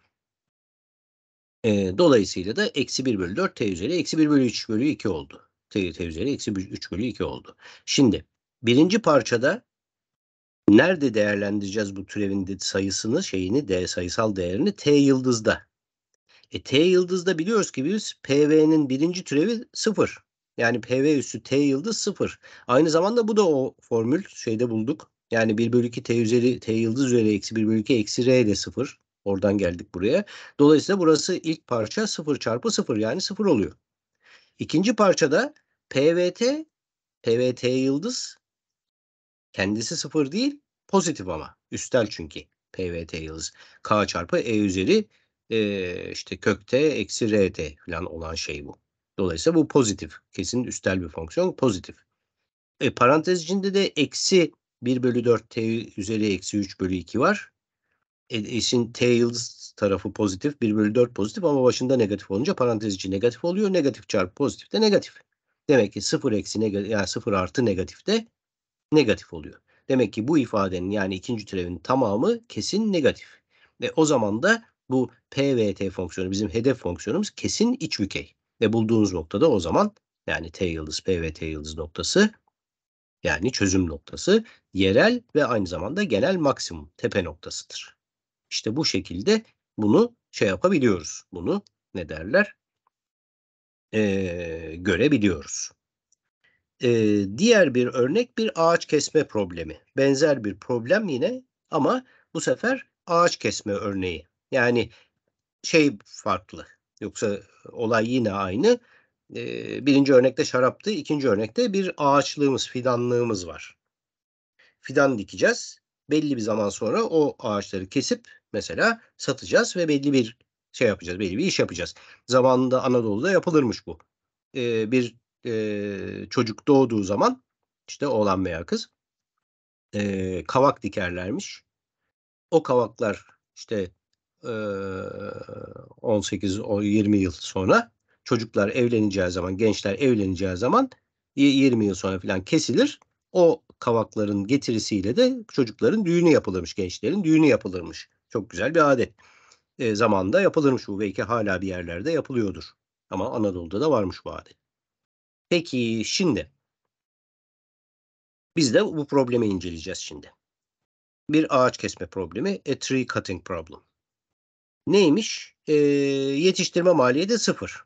E, dolayısıyla da eksi 1 bölü 4 t üzeri eksi 1 bölü 3 bölü 2 oldu. t, t üzeri eksi 3 bölü 2 oldu. Şimdi birinci parçada Nerede değerlendireceğiz bu türevin sayısını, şeyini, de, sayısal değerini? T yıldızda. E, T yıldızda biliyoruz ki biz PV'nin birinci türevi sıfır. Yani PV üssü T yıldız sıfır. Aynı zamanda bu da o formül şeyde bulduk. Yani 1 bölü 2 T üzeri T yıldız üzeri eksi 1 bölü 2 eksi R de sıfır. Oradan geldik buraya. Dolayısıyla burası ilk parça 0 çarpı 0 yani 0 oluyor. İkinci parçada PVT, PVT yıldız Kendisi sıfır değil pozitif ama. Üstel çünkü PVT yıldız. K çarpı E üzeri e, işte kökte eksi RT falan olan şey bu. Dolayısıyla bu pozitif. Kesin üstel bir fonksiyon pozitif. E, parantez içinde de eksi 1 bölü 4 T üzeri eksi 3 bölü 2 var. E, işin T yıldız tarafı pozitif. 1 bölü 4 pozitif ama başında negatif olunca parantez içi negatif oluyor. Negatif çarpı pozitif de negatif. Demek ki 0 eksi negatif yani 0 artı negatif de negatif oluyor. Demek ki bu ifadenin yani ikinci türevin tamamı kesin negatif. Ve o zaman da bu PVT fonksiyonu bizim hedef fonksiyonumuz kesin iç yükey. Ve bulduğunuz noktada o zaman yani T yıldız PVT yıldız noktası yani çözüm noktası yerel ve aynı zamanda genel maksimum tepe noktasıdır. İşte bu şekilde bunu şey yapabiliyoruz. Bunu ne derler? Ee, görebiliyoruz. E, diğer bir örnek bir ağaç kesme problemi. Benzer bir problem yine ama bu sefer ağaç kesme örneği. Yani şey farklı. Yoksa olay yine aynı. E, birinci örnekte şaraptı, ikinci örnekte bir ağaçlığımız, fidanlığımız var. Fidan dikeceğiz. Belli bir zaman sonra o ağaçları kesip mesela satacağız ve belli bir şey yapacağız, belli bir iş yapacağız. Zamanında Anadolu'da yapılırmış bu. E, bir e, çocuk doğduğu zaman işte oğlan veya kız e, kavak dikerlermiş. O kavaklar işte e, 18-20 yıl sonra çocuklar evleneceği zaman, gençler evleneceği zaman 20 yıl sonra falan kesilir. O kavakların getirisiyle de çocukların düğünü yapılırmış, gençlerin düğünü yapılırmış. Çok güzel bir adet. E, zamanında yapılırmış bu. Belki hala bir yerlerde yapılıyordur. Ama Anadolu'da da varmış bu adet. Peki şimdi biz de bu problemi inceleyeceğiz şimdi. Bir ağaç kesme problemi, a tree cutting problem. Neymiş? E, yetiştirme maliyeti sıfır.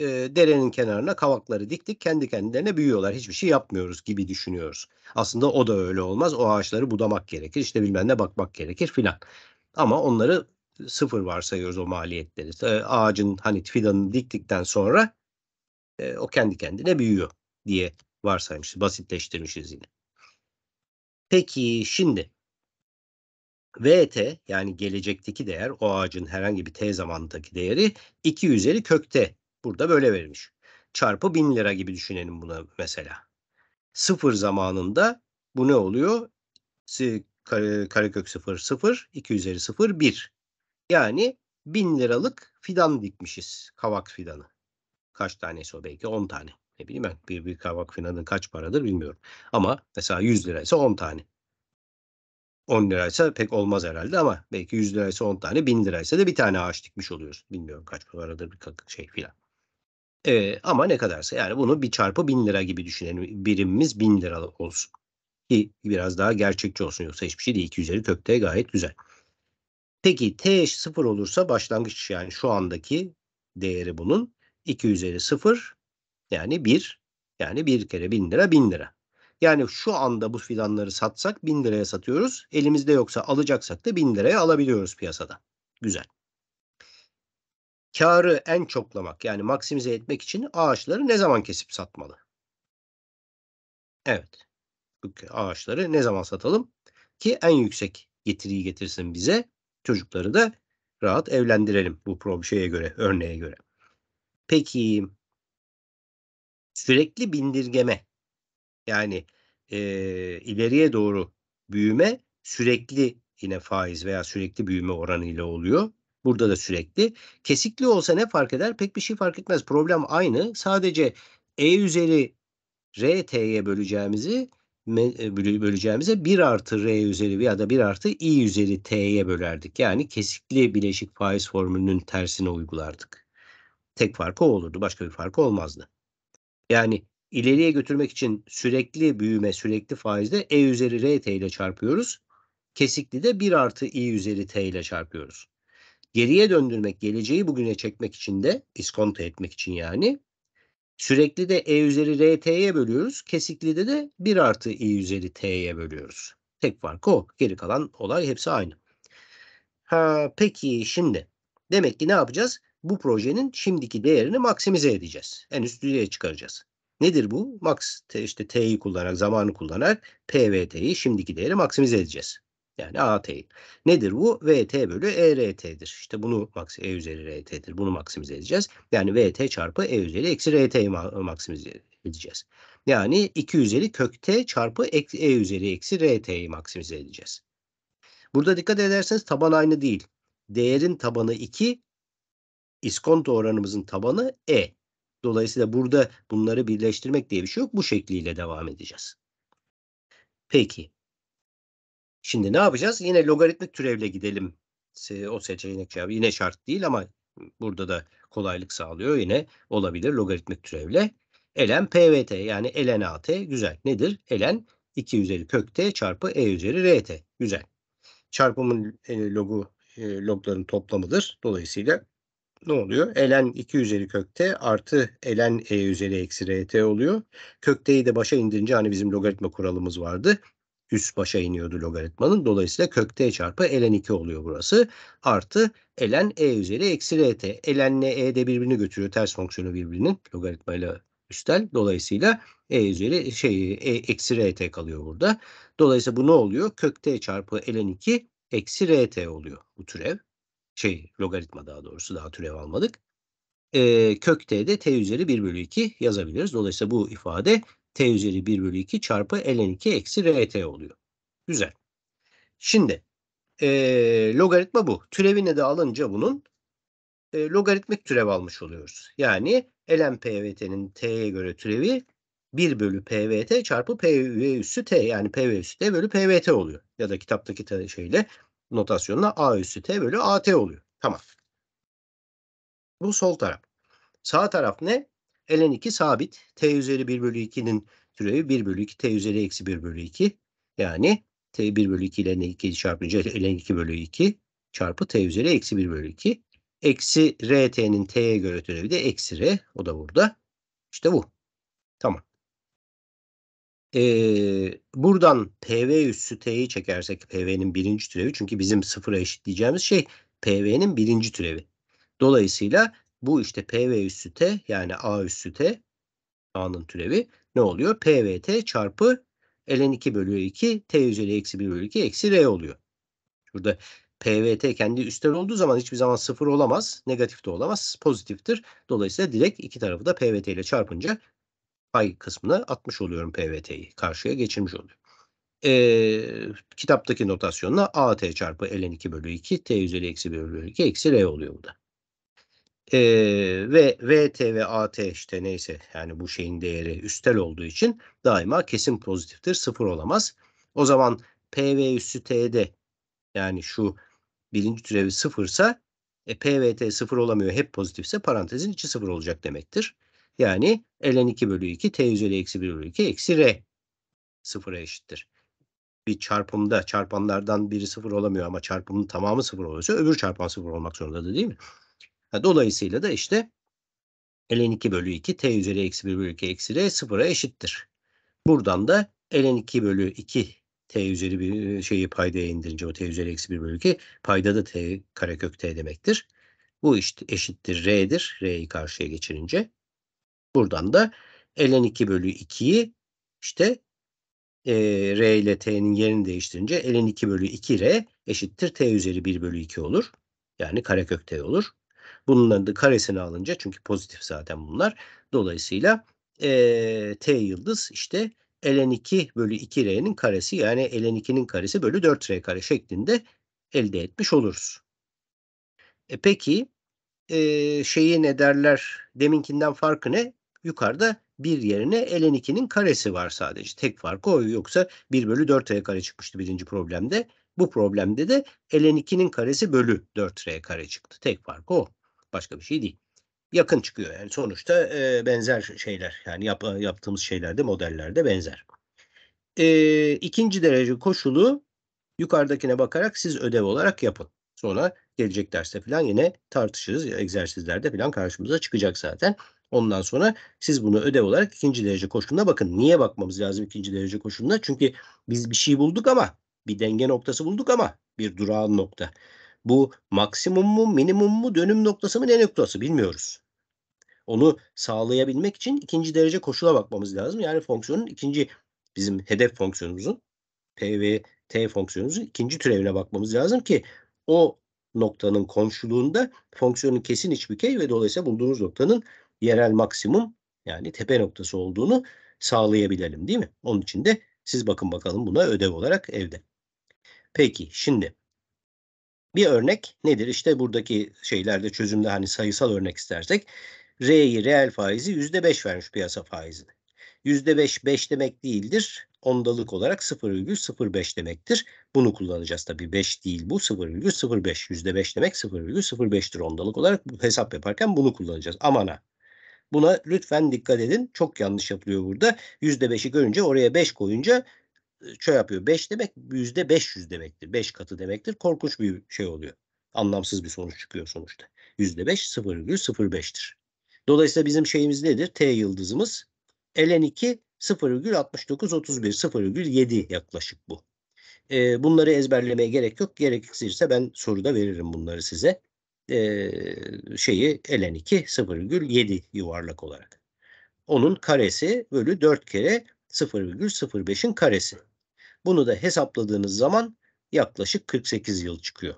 E, derenin kenarına kavakları diktik, kendi kendilerine büyüyorlar. Hiçbir şey yapmıyoruz gibi düşünüyoruz. Aslında o da öyle olmaz. O ağaçları budamak gerekir, işte bilmem ne bakmak gerekir filan. Ama onları sıfır varsayıyoruz o maliyetleri. E, ağacın hani fidanını diktikten sonra e, o kendi kendine büyüyor diye varsaymışız. Basitleştirmişiz yine. Peki şimdi VT yani gelecekteki değer o ağacın herhangi bir t zamanındaki değeri 2 üzeri kökte burada böyle verilmiş. Çarpı 1000 lira gibi düşünelim bunu mesela. Sıfır zamanında bu ne oluyor? karekök 0 0 2 üzeri 0 1. Yani 1000 liralık fidan dikmişiz kavak fidanı. Kaç tanesi o belki 10 tane. Ne bileyim ben bir bir kavak finalin kaç paradır bilmiyorum. Ama mesela 100 liraysa 10 tane. 10 liraysa pek olmaz herhalde ama belki 100 liraysa 10 tane 1000 liraysa da bir tane ağaç dikmiş oluyoruz. Bilmiyorum kaç paradır bir şey filan. Ee, ama ne kadarsa yani bunu bir çarpı 1000 lira gibi düşünelim. Birimimiz 1000 lira olsun. Ki biraz daha gerçekçi olsun yoksa hiçbir şey değil. 2 üzeri kökte gayet güzel. Peki t eşit 0 olursa başlangıç yani şu andaki değeri bunun 2 üzeri 0 yani 1 yani 1 kere 1000 lira 1000 lira. Yani şu anda bu fidanları satsak 1000 liraya satıyoruz. Elimizde yoksa alacaksak da 1000 liraya alabiliyoruz piyasada. Güzel. Karı en çoklamak yani maksimize etmek için ağaçları ne zaman kesip satmalı? Evet. Ağaçları ne zaman satalım ki en yüksek getiriyi getirsin bize. Çocukları da rahat evlendirelim bu şeye göre, örneğe göre. Peki sürekli bindirgeme yani e, ileriye doğru büyüme sürekli yine faiz veya sürekli büyüme oranıyla oluyor. Burada da sürekli. Kesikli olsa ne fark eder? Pek bir şey fark etmez. Problem aynı. Sadece E üzeri RT'ye böleceğimizi e, böleceğimize 1 artı R üzeri ya da 1 artı I üzeri T'ye bölerdik. Yani kesikli bileşik faiz formülünün tersine uygulardık. Tek farkı o olurdu. Başka bir farkı olmazdı. Yani ileriye götürmek için sürekli büyüme, sürekli faizde E üzeri RT ile çarpıyoruz. Kesikli de 1 artı i üzeri t ile çarpıyoruz. Geriye döndürmek, geleceği bugüne çekmek için de iskonto etmek için yani sürekli de e üzeri rt'ye bölüyoruz. Kesikli de de 1 artı i üzeri t'ye bölüyoruz. Tek farkı o. Geri kalan olay hepsi aynı. Ha, peki şimdi demek ki ne yapacağız? bu projenin şimdiki değerini maksimize edeceğiz. En üst düzeye çıkaracağız. Nedir bu? Max işte T'yi kullanarak, zamanı kullanarak PVT'yi şimdiki değeri maksimize edeceğiz. Yani AT'yi. Nedir bu? VT bölü ERT'dir. İşte bunu max E üzeri RT'dir. Bunu maksimize edeceğiz. Yani VT çarpı E üzeri eksi RT'yi maksimize edeceğiz. Yani 2 üzeri kök T çarpı E üzeri eksi RT'yi e maksimize edeceğiz. Burada dikkat ederseniz taban aynı değil. Değerin tabanı 2, iskonto oranımızın tabanı E. Dolayısıyla burada bunları birleştirmek diye bir şey yok. Bu şekliyle devam edeceğiz. Peki. Şimdi ne yapacağız? Yine logaritmik türevle gidelim. O seçenek cevabı yine şart değil ama burada da kolaylık sağlıyor. Yine olabilir logaritmik türevle. Ln PVT yani ln AT güzel. Nedir? Ln 2 üzeri kök T çarpı E üzeri RT. Güzel. Çarpımın e, logu e, logların toplamıdır. Dolayısıyla ne oluyor? Elen 2 üzeri kökte artı elen e üzeri eksi rt oluyor. Kökteyi de başa indirince hani bizim logaritma kuralımız vardı. Üst başa iniyordu logaritmanın. Dolayısıyla kökte çarpı elen 2 oluyor burası. Artı elen e üzeri eksi rt. ln ile e de birbirini götürüyor. Ters fonksiyonu birbirinin logaritmayla üstel. Dolayısıyla e üzeri şey e, eksi rt kalıyor burada. Dolayısıyla bu ne oluyor? Kökte çarpı elen 2 eksi rt oluyor bu türev şey logaritma daha doğrusu daha türev almadık. E, kök t'de t üzeri 1 bölü 2 yazabiliriz. Dolayısıyla bu ifade t üzeri 1 bölü 2 çarpı ln 2 eksi rt oluyor. Güzel. Şimdi e, logaritma bu. Türevini de alınca bunun e, logaritmik türev almış oluyoruz. Yani ln pvt'nin t'ye göre türevi 1 bölü pvt çarpı pv üssü t yani pv üssü t bölü pvt oluyor. Ya da kitaptaki şeyle notasyonuna A üssü T bölü AT oluyor. Tamam. Bu sol taraf. Sağ taraf ne? ln 2 sabit. T üzeri 1 bölü 2'nin türevi 1 bölü 2. T üzeri eksi 1 bölü 2. Yani T 1 bölü 2 ile ln 2 çarpınca ln 2 bölü 2 çarpı T üzeri eksi 1 bölü 2. Eksi RT'nin T'ye göre türevi de eksi R. O da burada. İşte bu. Tamam. Ee, buradan PV üssü T'yi çekersek PV'nin birinci türevi çünkü bizim sıfıra eşitleyeceğimiz şey PV'nin birinci türevi. Dolayısıyla bu işte PV üssü T yani A üssü T A'nın türevi ne oluyor? PVT çarpı ln 2 bölü 2 T üzeri eksi 1 bölü 2 eksi R oluyor. Şurada PVT kendi üstel olduğu zaman hiçbir zaman sıfır olamaz. Negatif de olamaz. Pozitiftir. Dolayısıyla direkt iki tarafı da PVT ile çarpınca pay kısmına atmış oluyorum PVT'yi. Karşıya geçirmiş oluyorum. E, kitaptaki notasyonla AT çarpı ln2 bölü 2 t üzeri eksi 1 bölü 2 eksi r oluyor bu da. E, ve VT ve AT işte neyse yani bu şeyin değeri üstel olduğu için daima kesin pozitiftir. Sıfır olamaz. O zaman PV üssü T'de yani şu birinci türevi sıfırsa e, PVT sıfır olamıyor hep pozitifse parantezin içi sıfır olacak demektir. Yani ln 2 bölü 2 t üzeri eksi 1 bölü 2 eksi r sıfıra eşittir. Bir çarpımda çarpanlardan biri sıfır olamıyor ama çarpımın tamamı sıfır oluyorsa öbür çarpan sıfır olmak zorunda değil mi? Dolayısıyla da işte ln 2 bölü 2 t üzeri eksi 1 bölü 2 eksi r sıfıra eşittir. Buradan da ln 2 bölü 2 t üzeri bir e, şeyi paydaya indirince o t üzeri eksi 1 bölü 2 payda da t karekök t demektir. Bu işte eşittir r'dir. r'yi karşıya geçirince. Buradan da ln 2 bölü 2'yi işte e, r ile t'nin yerini değiştirince ln 2 bölü 2r eşittir t üzeri 1 bölü 2 olur. Yani karekök t olur. Bunların da karesini alınca çünkü pozitif zaten bunlar. Dolayısıyla e, t yıldız işte ln 2 bölü 2r'nin karesi yani ln 2'nin karesi bölü 4r kare şeklinde elde etmiş oluruz. E peki e, şeyi ne derler? Deminkinden farkı ne? Yukarıda bir yerine elenikinin karesi var sadece. Tek farkı o yoksa 1 bölü 4r kare çıkmıştı birinci problemde. Bu problemde de ln karesi bölü 4r kare çıktı. Tek farkı o. Başka bir şey değil. Yakın çıkıyor yani sonuçta e, benzer şeyler yani yap, yaptığımız şeylerde modellerde benzer. E, ikinci derece koşulu yukarıdakine bakarak siz ödev olarak yapın. Sonra gelecek derste falan yine tartışırız. Egzersizlerde falan karşımıza çıkacak zaten. Ondan sonra siz bunu ödev olarak ikinci derece koşuluna bakın. Niye bakmamız lazım ikinci derece koşuluna? Çünkü biz bir şey bulduk ama bir denge noktası bulduk ama bir durağan nokta. Bu maksimum mu minimum mu dönüm noktası mı ne noktası bilmiyoruz. Onu sağlayabilmek için ikinci derece koşula bakmamız lazım. Yani fonksiyonun ikinci bizim hedef fonksiyonumuzun P ve T fonksiyonumuzun ikinci türevine bakmamız lazım ki o noktanın komşuluğunda fonksiyonun kesin hiçbir key ve dolayısıyla bulduğumuz noktanın yerel maksimum yani tepe noktası olduğunu sağlayabilelim değil mi? Onun için de siz bakın bakalım buna ödev olarak evde. Peki şimdi bir örnek nedir? İşte buradaki şeylerde çözümde hani sayısal örnek istersek R'yi reel faizi %5 vermiş piyasa faizini. %5 5 demek değildir. Ondalık olarak 0,05 demektir. Bunu kullanacağız tabii 5 değil bu 0,05. %5 demek 0,05'tir ondalık olarak hesap yaparken bunu kullanacağız. Aman ha Buna lütfen dikkat edin. Çok yanlış yapılıyor burada. %5'i görünce oraya 5 koyunca e, şey yapıyor. 5 demek %500 demektir. 5 katı demektir. Korkunç bir şey oluyor. Anlamsız bir sonuç çıkıyor sonuçta. %5 0,05'tir. Dolayısıyla bizim şeyimiz nedir? T yıldızımız ln2 0,6931 0,7 yaklaşık bu. E, bunları ezberlemeye gerek yok. Gerekirse ben soruda veririm bunları size e, şeyi ln 2 0,7 yuvarlak olarak. Onun karesi bölü 4 kere 0,05'in karesi. Bunu da hesapladığınız zaman yaklaşık 48 yıl çıkıyor.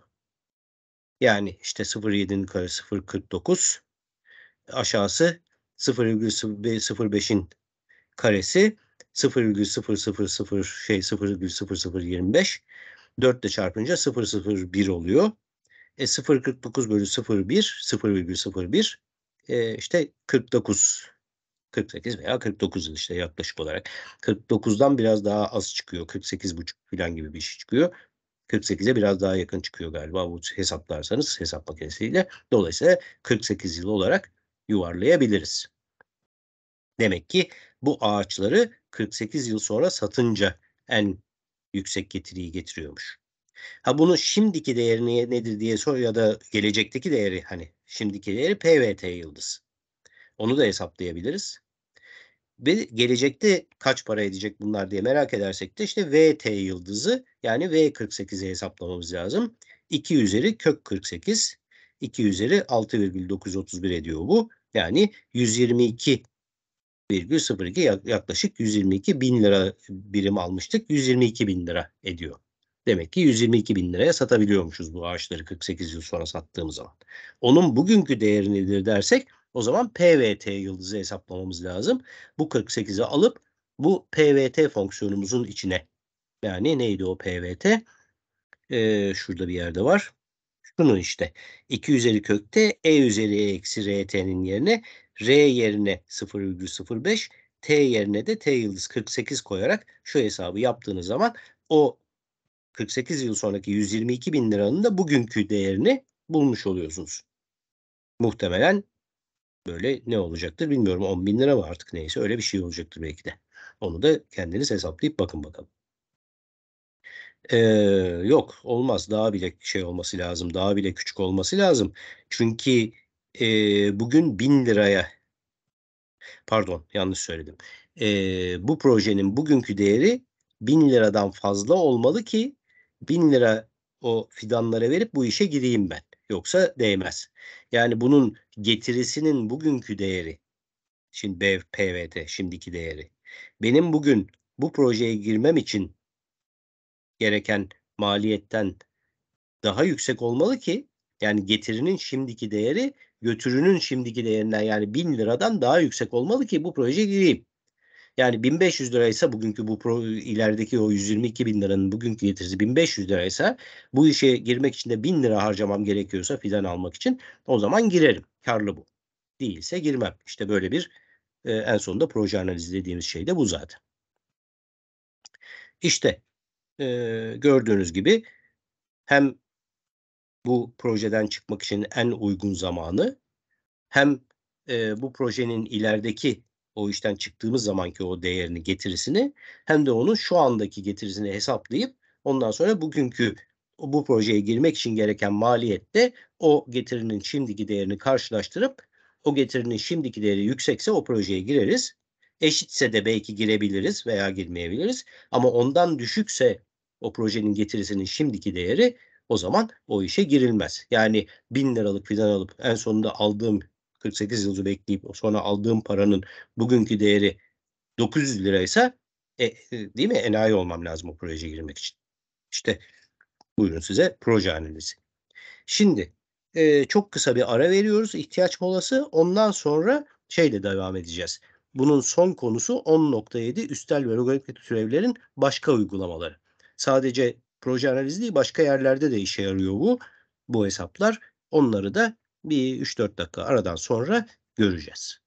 Yani işte 0,7'nin karesi 0,49 aşağısı 0,05'in karesi 0,000 şey 0,0025 4 ile çarpınca 001 oluyor e, 0.49 bölü 0.1 0.01 e, işte 49 48 veya 49 işte yaklaşık olarak. 49'dan biraz daha az çıkıyor. 48,5 falan gibi bir şey çıkıyor. 48'e biraz daha yakın çıkıyor galiba bu hesaplarsanız hesap makinesiyle. Dolayısıyla 48 yıl olarak yuvarlayabiliriz. Demek ki bu ağaçları 48 yıl sonra satınca en yüksek getiriyi getiriyormuş. Ha bunun şimdiki değeri nedir diye sor ya da gelecekteki değeri hani şimdiki değeri PVT yıldız. Onu da hesaplayabiliriz. Ve gelecekte kaç para edecek bunlar diye merak edersek de işte VT yıldızı yani V48'i hesaplamamız lazım. 2 üzeri kök 48 2 üzeri 6,931 ediyor bu. Yani 122 virgül 1,02 yaklaşık 122 bin lira birim almıştık. 122 bin lira ediyor. Demek ki 122 bin liraya satabiliyormuşuz bu ağaçları 48 yıl sonra sattığımız zaman. Onun bugünkü değeri nedir dersek o zaman PVT yıldızı hesaplamamız lazım. Bu 48'i alıp bu PVT fonksiyonumuzun içine yani neydi o PVT? Ee, şurada bir yerde var. Şunun işte 2 üzeri kökte E üzeri E eksi RT'nin yerine R yerine 0,05 T yerine de T yıldız 48 koyarak şu hesabı yaptığınız zaman o 48 yıl sonraki 122 bin liranın da bugünkü değerini bulmuş oluyorsunuz. Muhtemelen böyle ne olacaktır bilmiyorum. 10 bin lira mı artık neyse öyle bir şey olacaktır belki de. Onu da kendiniz hesaplayıp bakın bakalım. Ee, yok olmaz daha bile şey olması lazım daha bile küçük olması lazım. Çünkü e, bugün bin liraya pardon yanlış söyledim. E, bu projenin bugünkü değeri bin liradan fazla olmalı ki bin lira o fidanlara verip bu işe gireyim ben. Yoksa değmez. Yani bunun getirisinin bugünkü değeri şimdi BEV, PVT şimdiki değeri. Benim bugün bu projeye girmem için gereken maliyetten daha yüksek olmalı ki yani getirinin şimdiki değeri götürünün şimdiki değerinden yani bin liradan daha yüksek olmalı ki bu projeye gireyim. Yani 1500 liraysa bugünkü bu pro, ilerideki o 122 bin liranın bugünkü getirisi 1500 liraysa bu işe girmek için de 1000 lira harcamam gerekiyorsa fidan almak için o zaman girerim. Karlı bu. Değilse girmem. İşte böyle bir e, en sonunda proje analizi dediğimiz şey de bu zaten. İşte e, gördüğünüz gibi hem bu projeden çıkmak için en uygun zamanı hem e, bu projenin ilerideki o işten çıktığımız zamanki o değerini getirisini hem de onun şu andaki getirisini hesaplayıp ondan sonra bugünkü bu projeye girmek için gereken maliyette o getirinin şimdiki değerini karşılaştırıp o getirinin şimdiki değeri yüksekse o projeye gireriz. Eşitse de belki girebiliriz veya girmeyebiliriz. Ama ondan düşükse o projenin getirisinin şimdiki değeri o zaman o işe girilmez. Yani bin liralık fidan alıp en sonunda aldığım 48 yıl bekleyip sonra aldığım paranın bugünkü değeri 900 liraysa e, e, değil mi enayi olmam lazım o proje girmek için. İşte buyurun size proje analizi. Şimdi e, çok kısa bir ara veriyoruz ihtiyaç molası. Ondan sonra şeyle devam edeceğiz. Bunun son konusu 10.7 üstel ve logaritmik türevlerin başka uygulamaları. Sadece proje analizi değil başka yerlerde de işe yarıyor bu bu hesaplar. Onları da bir 3-4 dakika aradan sonra göreceğiz.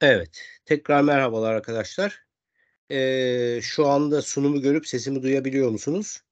Evet, tekrar merhabalar arkadaşlar. Ee, şu anda sunumu görüp sesimi duyabiliyor musunuz?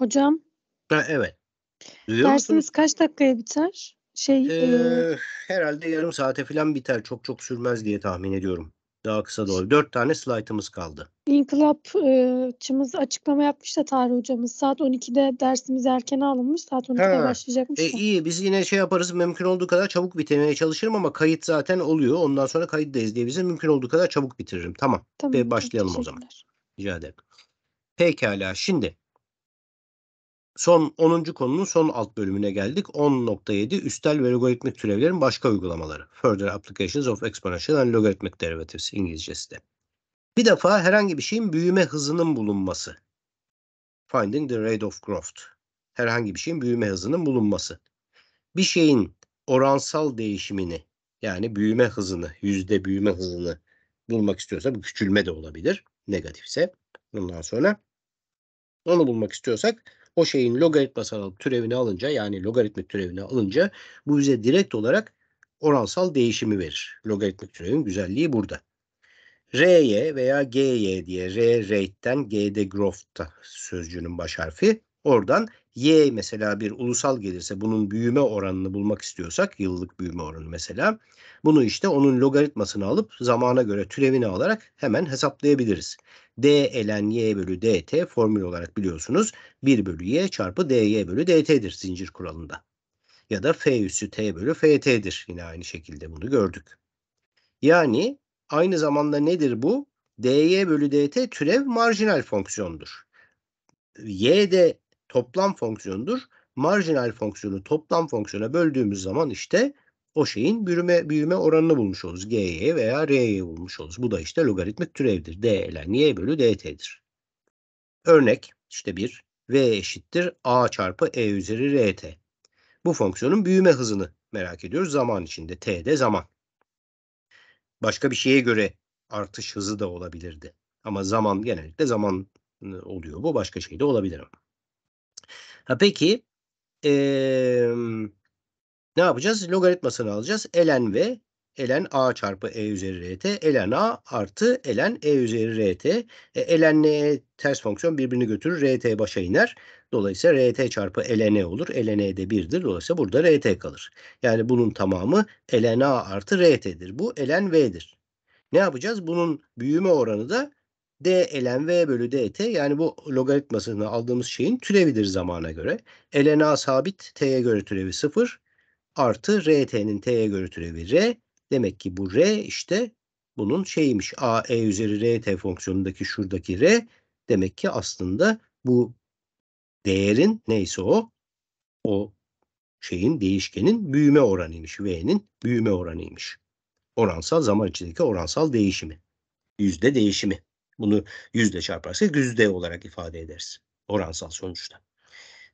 Hocam. Ben, evet. Duyuyor dersiniz musunuz? kaç dakikaya biter? Şey ee, e... herhalde yarım saate falan biter. Çok çok sürmez diye tahmin ediyorum. Daha kısa da Dört tane slaytımız kaldı. İnkılapçımız e, açıklama yapmış da tarih hocamız. Saat 12'de dersimiz erken alınmış. Saat 12'de ha. başlayacakmış. E, da. biz yine şey yaparız mümkün olduğu kadar çabuk bitirmeye çalışırım ama kayıt zaten oluyor. Ondan sonra kayıttayız diye bize mümkün olduğu kadar çabuk bitiririm. Tamam. tamam Ve başlayalım o zaman. Rica ederim. Pekala şimdi Son 10. konunun son alt bölümüne geldik. 10.7 Üstel ve logaritmik türevlerin başka uygulamaları. Further applications of exponential and logarithmic derivatives İngilizcesi de. Bir defa herhangi bir şeyin büyüme hızının bulunması. Finding the rate of growth. Herhangi bir şeyin büyüme hızının bulunması. Bir şeyin oransal değişimini yani büyüme hızını, yüzde büyüme hızını bulmak istiyorsa bu küçülme de olabilir negatifse. Bundan sonra onu bulmak istiyorsak o şeyin logaritmasal türevini alınca yani logaritmik türevini alınca bu bize direkt olarak oransal değişimi verir. Logaritmik türevin güzelliği burada. R'ye veya G'ye diye R rate'den G'de growth'ta sözcüğünün baş harfi. Oradan Y mesela bir ulusal gelirse bunun büyüme oranını bulmak istiyorsak yıllık büyüme oranı mesela bunu işte onun logaritmasını alıp zamana göre türevini alarak hemen hesaplayabiliriz d elen y bölü dt formül olarak biliyorsunuz 1 bölü y çarpı dy bölü dt'dir zincir kuralında. Ya da f üssü t bölü ft'dir. Yine aynı şekilde bunu gördük. Yani aynı zamanda nedir bu? dy bölü dt türev marjinal fonksiyondur. y de toplam fonksiyondur. Marjinal fonksiyonu toplam fonksiyona böldüğümüz zaman işte o şeyin büyüme, büyüme oranını bulmuş oluruz. G'ye veya R'ye bulmuş oluruz. Bu da işte logaritmik türevdir. D elen y bölü dt'dir. Örnek işte bir v eşittir a çarpı e üzeri rt. Bu fonksiyonun büyüme hızını merak ediyoruz. Zaman içinde t de zaman. Başka bir şeye göre artış hızı da olabilirdi. Ama zaman genellikle zaman ıı, oluyor. Bu başka şey de olabilir ama. Ha peki eee ne yapacağız? Logaritmasını alacağız. Ln v, ln a çarpı e üzeri rt. ln a artı ln e üzeri rt. E, ln e ters fonksiyon birbirini götürür. rt başa iner. Dolayısıyla rt çarpı ln e olur. ln e de 1'dir. Dolayısıyla burada rt kalır. Yani bunun tamamı ln a artı rt'dir. Bu ln v'dir. Ne yapacağız? Bunun büyüme oranı da d ln v bölü dt yani bu logaritmasını aldığımız şeyin türevidir zamana göre. ln a sabit t'ye göre türevi 0 artı RT'nin T'ye göre türevi R. Demek ki bu R işte bunun şeymiş. A E üzeri RT fonksiyonundaki şuradaki R demek ki aslında bu değerin neyse o o şeyin değişkenin büyüme oranıymış. V'nin büyüme oranıymış. Oransal zaman içindeki oransal değişimi. Yüzde değişimi. Bunu yüzde çarparsak yüzde olarak ifade ederiz. Oransal sonuçta.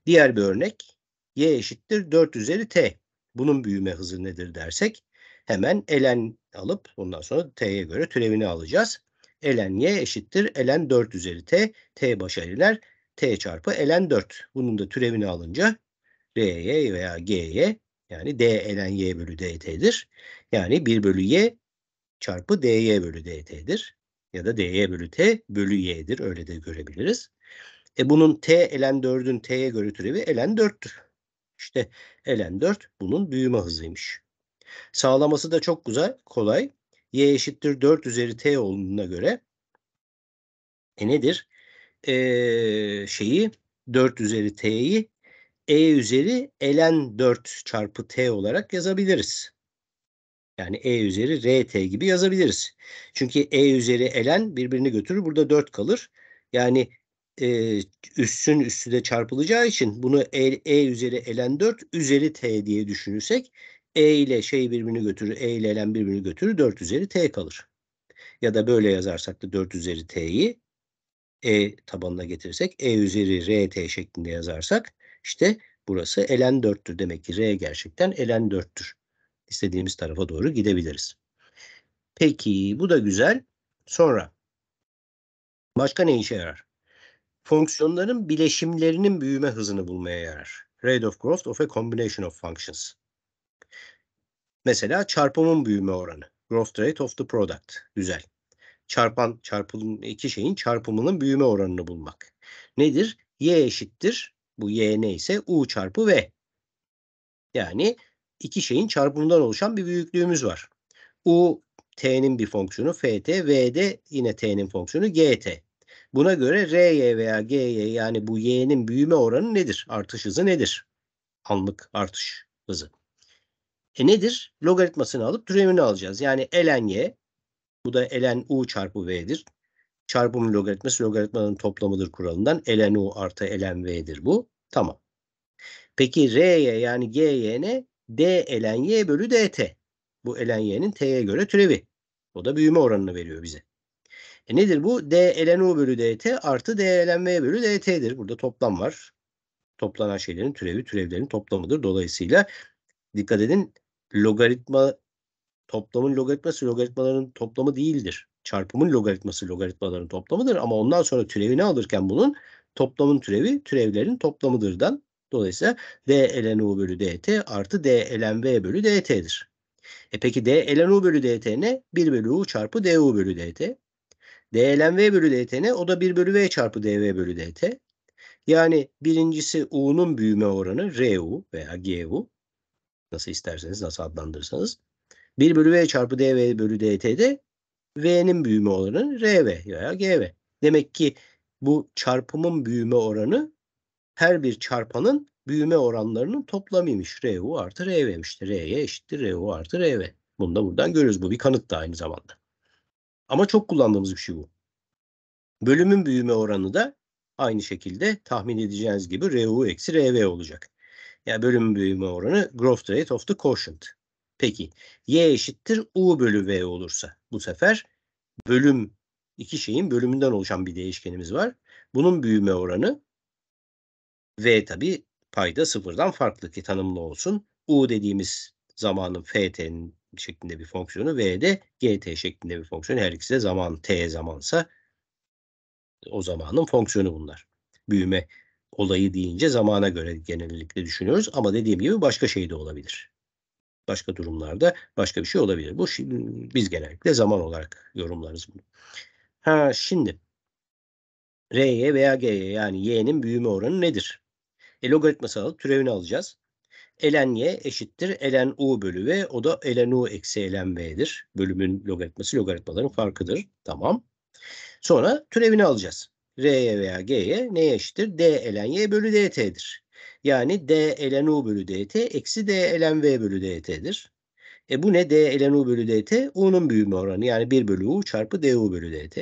Diğer bir örnek y eşittir 4 üzeri t. Bunun büyüme hızı nedir dersek hemen elen alıp ondan sonra t'ye göre türevini alacağız. Elen y eşittir elen 4 üzeri t, t başa başarılar t çarpı elen 4. Bunun da türevini alınca ry veya gy yani d elen y bölü dt'dir. Yani 1 bölü y çarpı dy bölü dt'dir. Ya da dy bölü t bölü y'dir. Öyle de görebiliriz. E bunun t elen 4'ün t'ye göre türevi elen 4'tür. İşte ln 4 bunun büyüme hızıymış. Sağlaması da çok güzel, kolay. y eşittir 4 üzeri t olduğuna göre e nedir? E, şeyi 4 üzeri t'yi e üzeri ln 4 çarpı t olarak yazabiliriz. Yani e üzeri rt gibi yazabiliriz. Çünkü e üzeri ln birbirini götürür. Burada 4 kalır. Yani e, üssün üssü çarpılacağı için bunu e, e üzeri elen 4 üzeri t diye düşünürsek e ile şey birbirini götürür, e ile elen birbirini götürür, 4 üzeri t kalır. Ya da böyle yazarsak da 4 üzeri t'yi e tabanına getirsek, e üzeri rt şeklinde yazarsak işte burası elen 4'tür. Demek ki r gerçekten elen 4'tür. İstediğimiz tarafa doğru gidebiliriz. Peki bu da güzel. Sonra başka ne işe yarar? fonksiyonların bileşimlerinin büyüme hızını bulmaya yarar. Rate of growth of a combination of functions. Mesela çarpımın büyüme oranı. Growth rate of the product. Güzel. Çarpan, çarpılım iki şeyin çarpımının büyüme oranını bulmak. Nedir? Y eşittir. Bu Y neyse U çarpı V. Yani iki şeyin çarpımından oluşan bir büyüklüğümüz var. U T'nin bir fonksiyonu ft, V de yine T'nin fonksiyonu g t. Buna göre R'ye veya G'ye yani bu Y'nin büyüme oranı nedir? Artış hızı nedir? Anlık artış hızı. E nedir? Logaritmasını alıp türevini alacağız. Yani ln y bu da ln u çarpı v'dir. Çarpımın logaritması logaritmanın toplamıdır kuralından. ln u artı ln v'dir bu. Tamam. Peki r'ye yani g'ye ne? d ln y bölü dt. Bu ln y'nin t'ye göre türevi. O da büyüme oranını veriyor bize. E nedir bu? D ln U bölü dt artı D ln V bölü dt'dir. Burada toplam var. Toplanan şeylerin türevi türevlerin toplamıdır. Dolayısıyla dikkat edin logaritma toplamın logaritması logaritmaların toplamı değildir. Çarpımın logaritması logaritmaların toplamıdır ama ondan sonra türevini alırken bunun toplamın türevi türevlerin toplamıdırdan dolayısıyla d ln u bölü dt artı d ln v bölü dt'dir. E peki d ln u bölü dt ne? 1 bölü u çarpı du bölü dt. DLMV bölü DT ne? o da 1 bölü v çarpı dv bölü dt. Yani birincisi u'nun büyüme oranı ru veya gu. Nasıl isterseniz nasıl adlandırırsanız. 1 bölü v çarpı dv bölü dt'de v'nin büyüme oranı rv veya gv. Demek ki bu çarpımın büyüme oranı her bir çarpanın büyüme oranlarının toplamıymış. RU artı RV'mişti. R'ye eşittir RU artı RV. Bunu da buradan görürüz. Bu bir kanıt da aynı zamanda. Ama çok kullandığımız bir şey bu. Bölümün büyüme oranı da aynı şekilde tahmin edeceğiniz gibi RU eksi RV olacak. Yani bölümün büyüme oranı growth rate of the quotient. Peki Y eşittir U bölü V olursa bu sefer bölüm iki şeyin bölümünden oluşan bir değişkenimiz var. Bunun büyüme oranı V tabi payda sıfırdan farklı ki tanımlı olsun. U dediğimiz zamanın FT'nin şeklinde bir fonksiyonu V de GT şeklinde bir fonksiyon. Her ikisi de zaman T zamansa o zamanın fonksiyonu bunlar. Büyüme olayı deyince zamana göre genellikle düşünüyoruz ama dediğim gibi başka şey de olabilir. Başka durumlarda başka bir şey olabilir. Bu şimdi, biz genellikle zaman olarak yorumlarız bunu. Ha şimdi R'ye veya G'ye yani Y'nin büyüme oranı nedir? E, logaritmasal türevini alacağız. Elen y eşittir. Elen u bölü v. O da elen u eksi elen v'dir. Bölümün logaritması logaritmaların farkıdır. Tamam. Sonra türevini alacağız. R'ye veya G'ye neye eşittir? D elen Y bölü DT'dir. Yani D elen U bölü DT eksi D elen V bölü DT'dir. E bu ne? D elen U bölü DT U'nun büyüme oranı. Yani 1 bölü U çarpı DU bölü DT.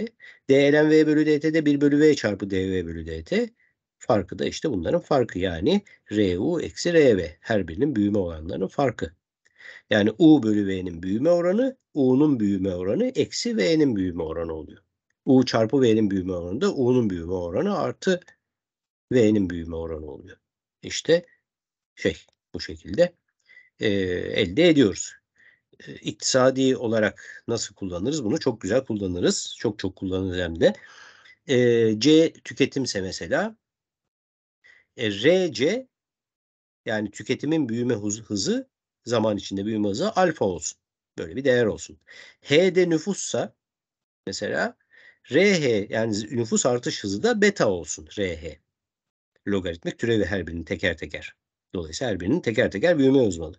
D elen V bölü DT de 1 bölü V çarpı DV bölü DT. Farkı da işte bunların farkı yani RU eksi RV. Her birinin büyüme oranlarının farkı. Yani U bölü V'nin büyüme oranı, U'nun büyüme oranı eksi V'nin büyüme oranı oluyor. U çarpı V'nin büyüme oranı da U'nun büyüme oranı artı V'nin büyüme oranı oluyor. İşte şey bu şekilde e, elde ediyoruz. E, iktisadi olarak nasıl kullanırız bunu? Çok güzel kullanırız. Çok çok kullanırız hem de. E, C tüketimse mesela e, RC yani tüketimin büyüme hızı zaman içinde büyüme hızı alfa olsun. Böyle bir değer olsun. HD nüfussa mesela RH yani nüfus artış hızı da beta olsun RH. Logaritmik türevi her birinin teker teker. Dolayısıyla her birinin teker teker büyüme hızları.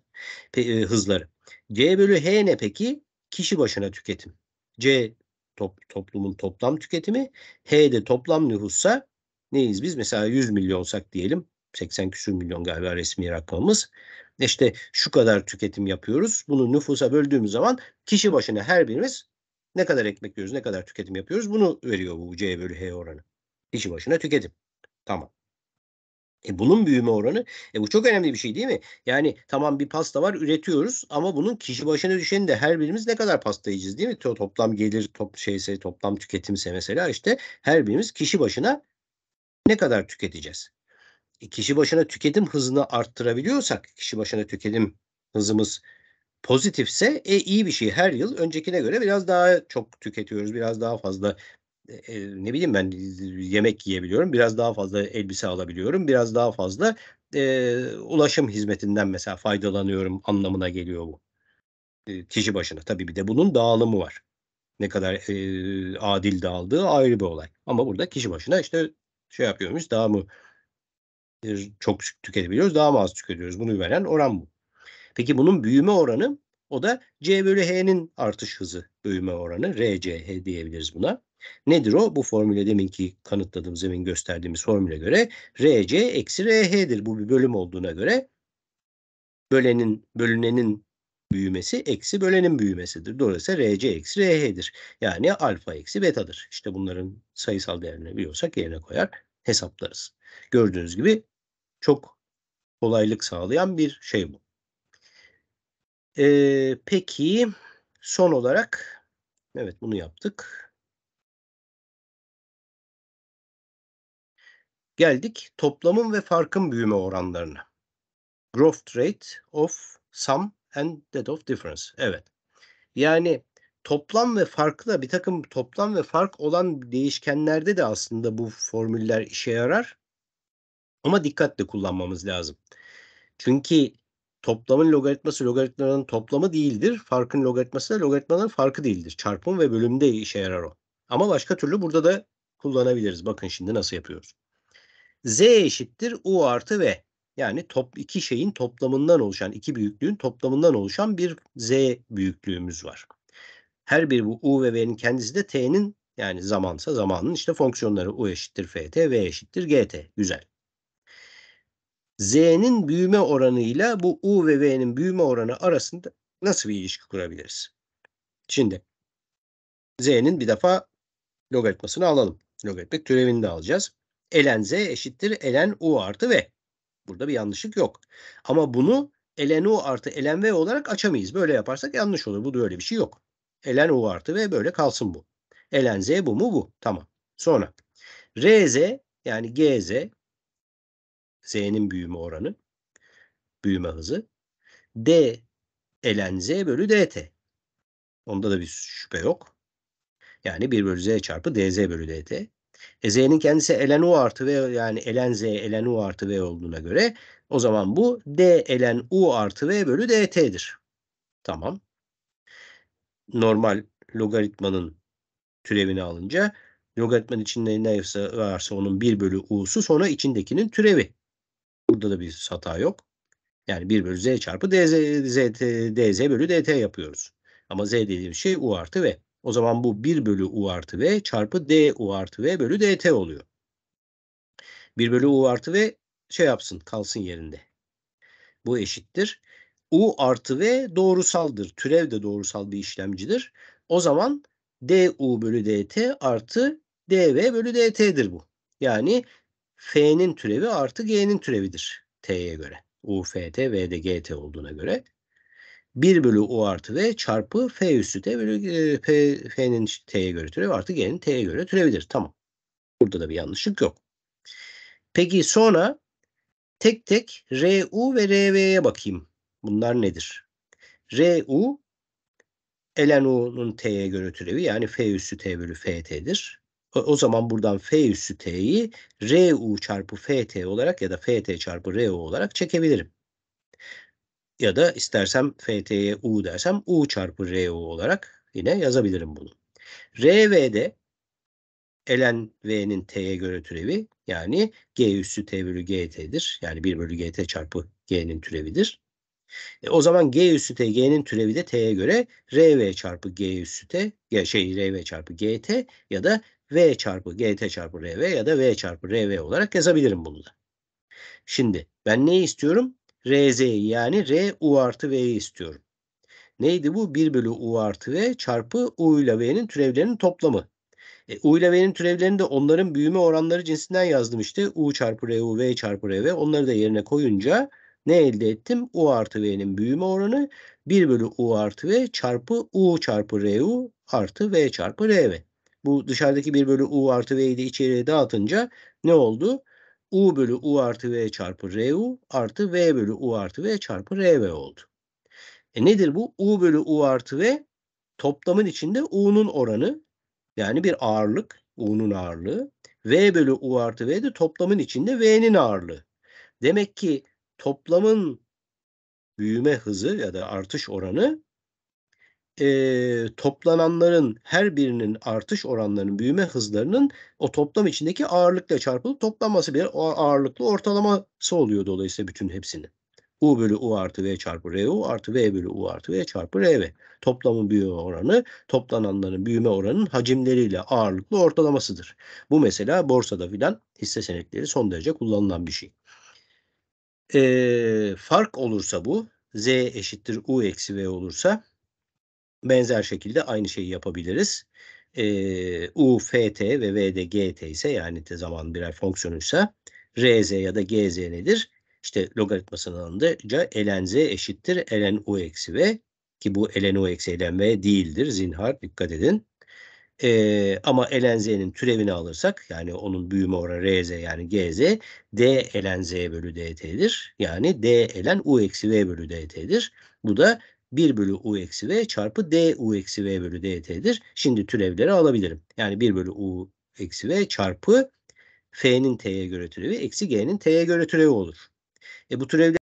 E, hızları. C bölü H ne peki? Kişi başına tüketim. C top, toplumun toplam tüketimi. H de toplam nüfussa neyiz biz? Mesela 100 milyon olsak diyelim. 80 küsur milyon galiba resmi rakamımız. İşte şu kadar tüketim yapıyoruz. Bunu nüfusa böldüğümüz zaman kişi başına her birimiz ne kadar ekmek yiyoruz, ne kadar tüketim yapıyoruz bunu veriyor bu C bölü H oranı. Kişi başına tüketim. Tamam. E bunun büyüme oranı e bu çok önemli bir şey değil mi? Yani tamam bir pasta var üretiyoruz ama bunun kişi başına düşeni de her birimiz ne kadar pasta yiyeceğiz değil mi? Toplam gelir top şeyse toplam tüketimse mesela işte her birimiz kişi başına ne kadar tüketeceğiz? E, kişi başına tüketim hızını arttırabiliyorsak, kişi başına tüketim hızımız pozitifse e, iyi bir şey. Her yıl öncekine göre biraz daha çok tüketiyoruz, biraz daha fazla e, e ne bileyim ben yemek yiyebiliyorum, biraz daha fazla elbise alabiliyorum, biraz daha fazla e, ulaşım hizmetinden mesela faydalanıyorum anlamına geliyor bu e, kişi başına. Tabii bir de bunun dağılımı var. Ne kadar e, adil dağıldığı ayrı bir olay. Ama burada kişi başına işte şey yapıyormuş daha mı e, çok tüketebiliyoruz daha mı az tüketiyoruz bunu veren oran bu. Peki bunun büyüme oranı o da C bölü H'nin artış hızı büyüme oranı RCH diyebiliriz buna. Nedir o? Bu formüle deminki kanıtladığımız, demin gösterdiğimiz formüle göre RC eksi RH'dir. Bu bir bölüm olduğuna göre bölenin, bölünenin büyümesi eksi bölenin büyümesidir. Dolayısıyla RC eksi RH'dir. Yani alfa eksi betadır. İşte bunların sayısal değerini biliyorsak yerine koyar hesaplarız. Gördüğünüz gibi çok kolaylık sağlayan bir şey bu. Ee, peki son olarak evet bunu yaptık. Geldik toplamın ve farkın büyüme oranlarına. Growth rate of sum and that of difference. Evet. Yani toplam ve farklı bir takım toplam ve fark olan değişkenlerde de aslında bu formüller işe yarar. Ama dikkatle kullanmamız lazım. Çünkü toplamın logaritması logaritmaların toplamı değildir. Farkın logaritması da logaritmaların farkı değildir. Çarpım ve bölümde işe yarar o. Ama başka türlü burada da kullanabiliriz. Bakın şimdi nasıl yapıyoruz. Z eşittir U artı V. Yani top, iki şeyin toplamından oluşan, iki büyüklüğün toplamından oluşan bir z büyüklüğümüz var. Her bir bu u ve v'nin kendisi de t'nin yani zamansa zamanın işte fonksiyonları u eşittir ft, v eşittir gt. Güzel. z'nin büyüme oranıyla bu u ve v'nin büyüme oranı arasında nasıl bir ilişki kurabiliriz? Şimdi z'nin bir defa logaritmasını alalım. Logaritmik türevini de alacağız. ln z eşittir ln u artı v. Burada bir yanlışlık yok. Ama bunu ln u artı ln v olarak açamayız. Böyle yaparsak yanlış olur. Bu da öyle bir şey yok. ln u artı v böyle kalsın bu. ln z bu mu bu. Tamam. Sonra rz yani gz z'nin büyüme oranı büyüme hızı d ln z bölü dt. Onda da bir şüphe yok. Yani 1 bölü z çarpı dz bölü dt. E, z'nin kendisi elen u artı v yani elen z elen u artı v olduğuna göre o zaman bu d elen u artı v bölü dt'dir. Tamam. Normal logaritmanın türevini alınca logaritmanın içinde ne varsa onun 1 bölü u'su sonra içindekinin türevi. Burada da bir hata yok. Yani 1 bölü z çarpı dz, z, dz bölü dt yapıyoruz. Ama z dediğim şey u artı v. O zaman bu 1 bölü u artı v çarpı d u artı v bölü dt oluyor. 1 bölü u artı v şey yapsın kalsın yerinde. Bu eşittir. u artı v doğrusaldır. Türev de doğrusal bir işlemcidir. O zaman du bölü dt artı dv bölü dt'dir bu. Yani f'nin türevi artı g'nin türevidir t'ye göre. u, f, t, v g, t olduğuna göre. 1 bölü U artı V çarpı F üstü T bölü e, F'nin T'ye göre türev artı G'nin T'ye göre türevidir. Tamam. Burada da bir yanlışlık yok. Peki sonra tek tek RU ve RV'ye bakayım. Bunlar nedir? RU ln u'nun t'ye göre türevi yani f üstü t bölü ft'dir. O, zaman buradan f üstü t'yi ru çarpı ft olarak ya da ft çarpı ru olarak çekebilirim ya da istersem FT'ye U dersem U çarpı RU olarak yine yazabilirim bunu. RV'de elen V'nin T'ye göre türevi yani G üssü T bölü GT'dir. Yani 1 bölü GT çarpı G'nin türevidir. E, o zaman G üssü T G'nin türevi de T'ye göre RV çarpı G üssü T ya şey RV çarpı GT ya da V çarpı GT çarpı RV ya da V çarpı RV olarak yazabilirim bunu da. Şimdi ben neyi istiyorum? RZ'yi yani R U artı V'yi istiyorum. Neydi bu? 1 bölü U artı V çarpı U ile V'nin türevlerinin toplamı. E, U ile V'nin türevlerini de onların büyüme oranları cinsinden yazdım işte. U çarpı R U V çarpı R V onları da yerine koyunca ne elde ettim? U artı V'nin büyüme oranı 1 bölü U artı V çarpı U çarpı R U artı V çarpı R V. Bu dışarıdaki 1 bölü U artı V'yi de içeriye dağıtınca ne oldu? u bölü u artı v çarpı ru artı v bölü u artı v çarpı rv oldu. E nedir bu? u bölü u artı v toplamın içinde u'nun oranı yani bir ağırlık u'nun ağırlığı v bölü u artı v de toplamın içinde v'nin ağırlığı. Demek ki toplamın büyüme hızı ya da artış oranı e, toplananların her birinin artış oranlarının büyüme hızlarının o toplam içindeki ağırlıkla çarpılıp toplanması bir ağırlıklı ortalaması oluyor dolayısıyla bütün hepsinin. U bölü U artı V çarpı RU artı V bölü U artı V çarpı RV. Toplamın büyüme oranı toplananların büyüme oranının hacimleriyle ağırlıklı ortalamasıdır. Bu mesela borsada filan hisse senetleri son derece kullanılan bir şey. Ee, fark olursa bu Z eşittir U eksi V olursa benzer şekilde aynı şeyi yapabiliriz. E, U, F, T ve V de G, T ise yani t zaman birer fonksiyonuysa R, Z ya da G, Z nedir? İşte logaritmasının alınca ln z eşittir ln u eksi v ki bu ln u eksi ln v değildir zinhar dikkat edin. Ee, ama ln z'nin türevini alırsak yani onun büyüme oranı rz yani gz d ln z bölü dt'dir. Yani d ln u eksi v bölü dt'dir. Bu da 1 bölü u eksi v çarpı d u eksi v bölü dt'dir. Şimdi türevleri alabilirim. Yani 1 bölü u eksi v çarpı f'nin t'ye göre türevi eksi g'nin t'ye göre türevi olur. E bu türevler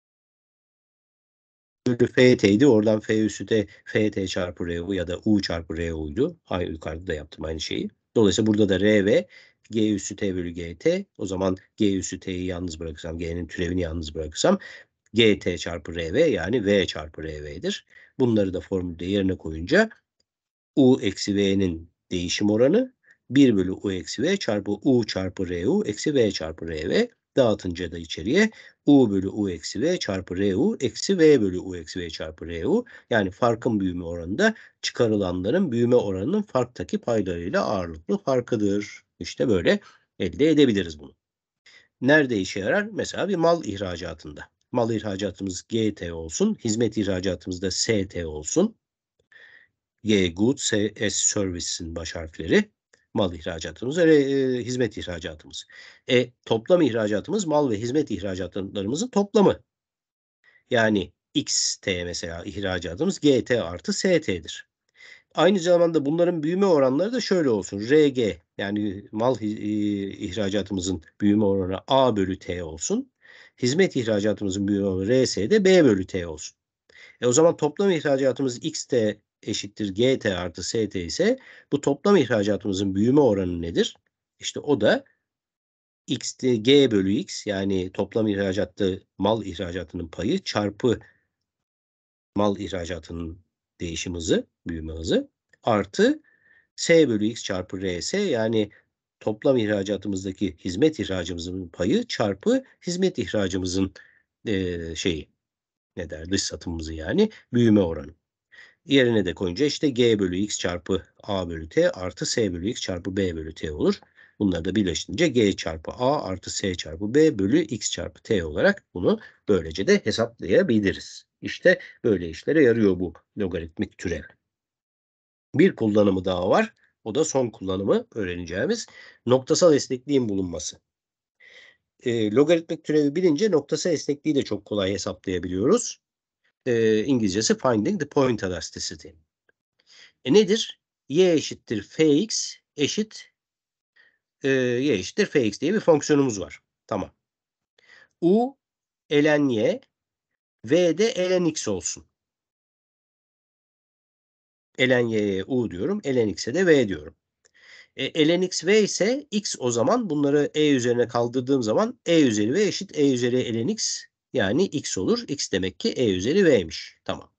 bölü ft'ydi. Oradan f üstü de ft çarpı r ru ya da u çarpı r ru'ydu. Aynı yukarıda da yaptım aynı şeyi. Dolayısıyla burada da r ve g üstü t bölü g t. O zaman g üstü t'yi yalnız bırakırsam, g'nin türevini yalnız bırakırsam GT çarpı RV yani V çarpı RV'dir. Bunları da formülde yerine koyunca U eksi V'nin değişim oranı 1 bölü U eksi V çarpı U çarpı RU eksi V çarpı RV dağıtınca da içeriye U bölü U eksi V çarpı RU eksi V bölü U eksi V çarpı RU yani farkın büyüme oranı da çıkarılanların büyüme oranının farktaki paylarıyla ağırlıklı farkıdır. İşte böyle elde edebiliriz bunu. Nerede işe yarar? Mesela bir mal ihracatında. Mal ihracatımız GT olsun. Hizmet ihracatımız da ST olsun. G goods, S, services'in baş harfleri. Mal ihracatımız ve e, hizmet ihracatımız. E toplam ihracatımız mal ve hizmet ihracatlarımızın toplamı. Yani XT mesela ihracatımız GT artı ST'dir. Aynı zamanda bunların büyüme oranları da şöyle olsun. RG yani mal ihracatımızın büyüme oranı A bölü T olsun. Hizmet ihracatımızın büyüğü olan RS'de B bölü T olsun. E o zaman toplam ihracatımız XT eşittir GT artı ST ise bu toplam ihracatımızın büyüme oranı nedir? İşte o da X, G bölü X yani toplam ihracatta mal ihracatının payı çarpı mal ihracatının değişim hızı, büyüme hızı artı S bölü X çarpı RS yani toplam ihracatımızdaki hizmet ihracımızın payı çarpı hizmet ihracımızın e, şeyi ne der dış satımımızı yani büyüme oranı. Yerine de koyunca işte G bölü X çarpı A bölü T artı S bölü X çarpı B bölü T olur. Bunları da birleştirince G çarpı A artı S çarpı B bölü X çarpı T olarak bunu böylece de hesaplayabiliriz. İşte böyle işlere yarıyor bu logaritmik türev. Bir kullanımı daha var. O da son kullanımı öğreneceğimiz noktasal esnekliğin bulunması. E, logaritmik türevi bilince noktasal esnekliği de çok kolay hesaplayabiliyoruz. E, İngilizcesi finding the point elasticity. E nedir? y eşittir fx eşit e, y eşittir fx diye bir fonksiyonumuz var. Tamam. u ln y v de ln x olsun ln y'ye u diyorum. ln x'e de v diyorum. E, ln x v ise x o zaman bunları e üzerine kaldırdığım zaman e üzeri v eşit e üzeri ln x yani x olur. x demek ki e üzeri v'miş. Tamam.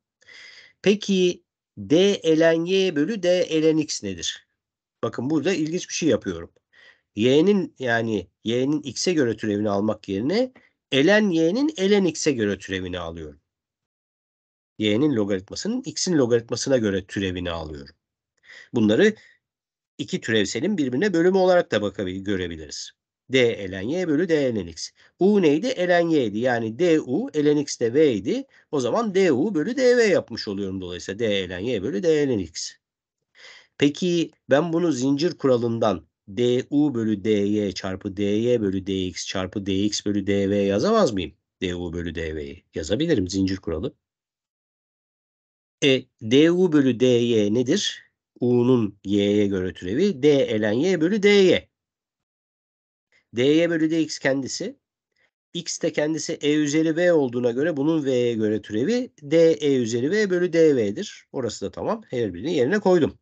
Peki d ln y bölü d ln x nedir? Bakın burada ilginç bir şey yapıyorum. y'nin yani y'nin x'e göre türevini almak yerine ln y'nin ln x'e göre türevini alıyorum y'nin logaritmasının x'in logaritmasına göre türevini alıyorum. Bunları iki türevselin birbirine bölümü olarak da bakabilir, görebiliriz. d elen y bölü d elen x. u neydi? elen y'ydi. Yani du elen x de v idi. O zaman du bölü dv yapmış oluyorum dolayısıyla d elen y bölü d elen x. Peki ben bunu zincir kuralından du bölü dy çarpı dy bölü dx çarpı dx bölü dv yazamaz mıyım? du bölü dv'yi yazabilirim zincir kuralı. E, du bölü dy nedir? U'nun y'ye göre türevi. D elen y bölü dy. dy bölü dx kendisi. x de kendisi e üzeri v olduğuna göre bunun v'ye göre türevi. d e üzeri v bölü dv'dir. Orası da tamam. Her birini yerine koydum.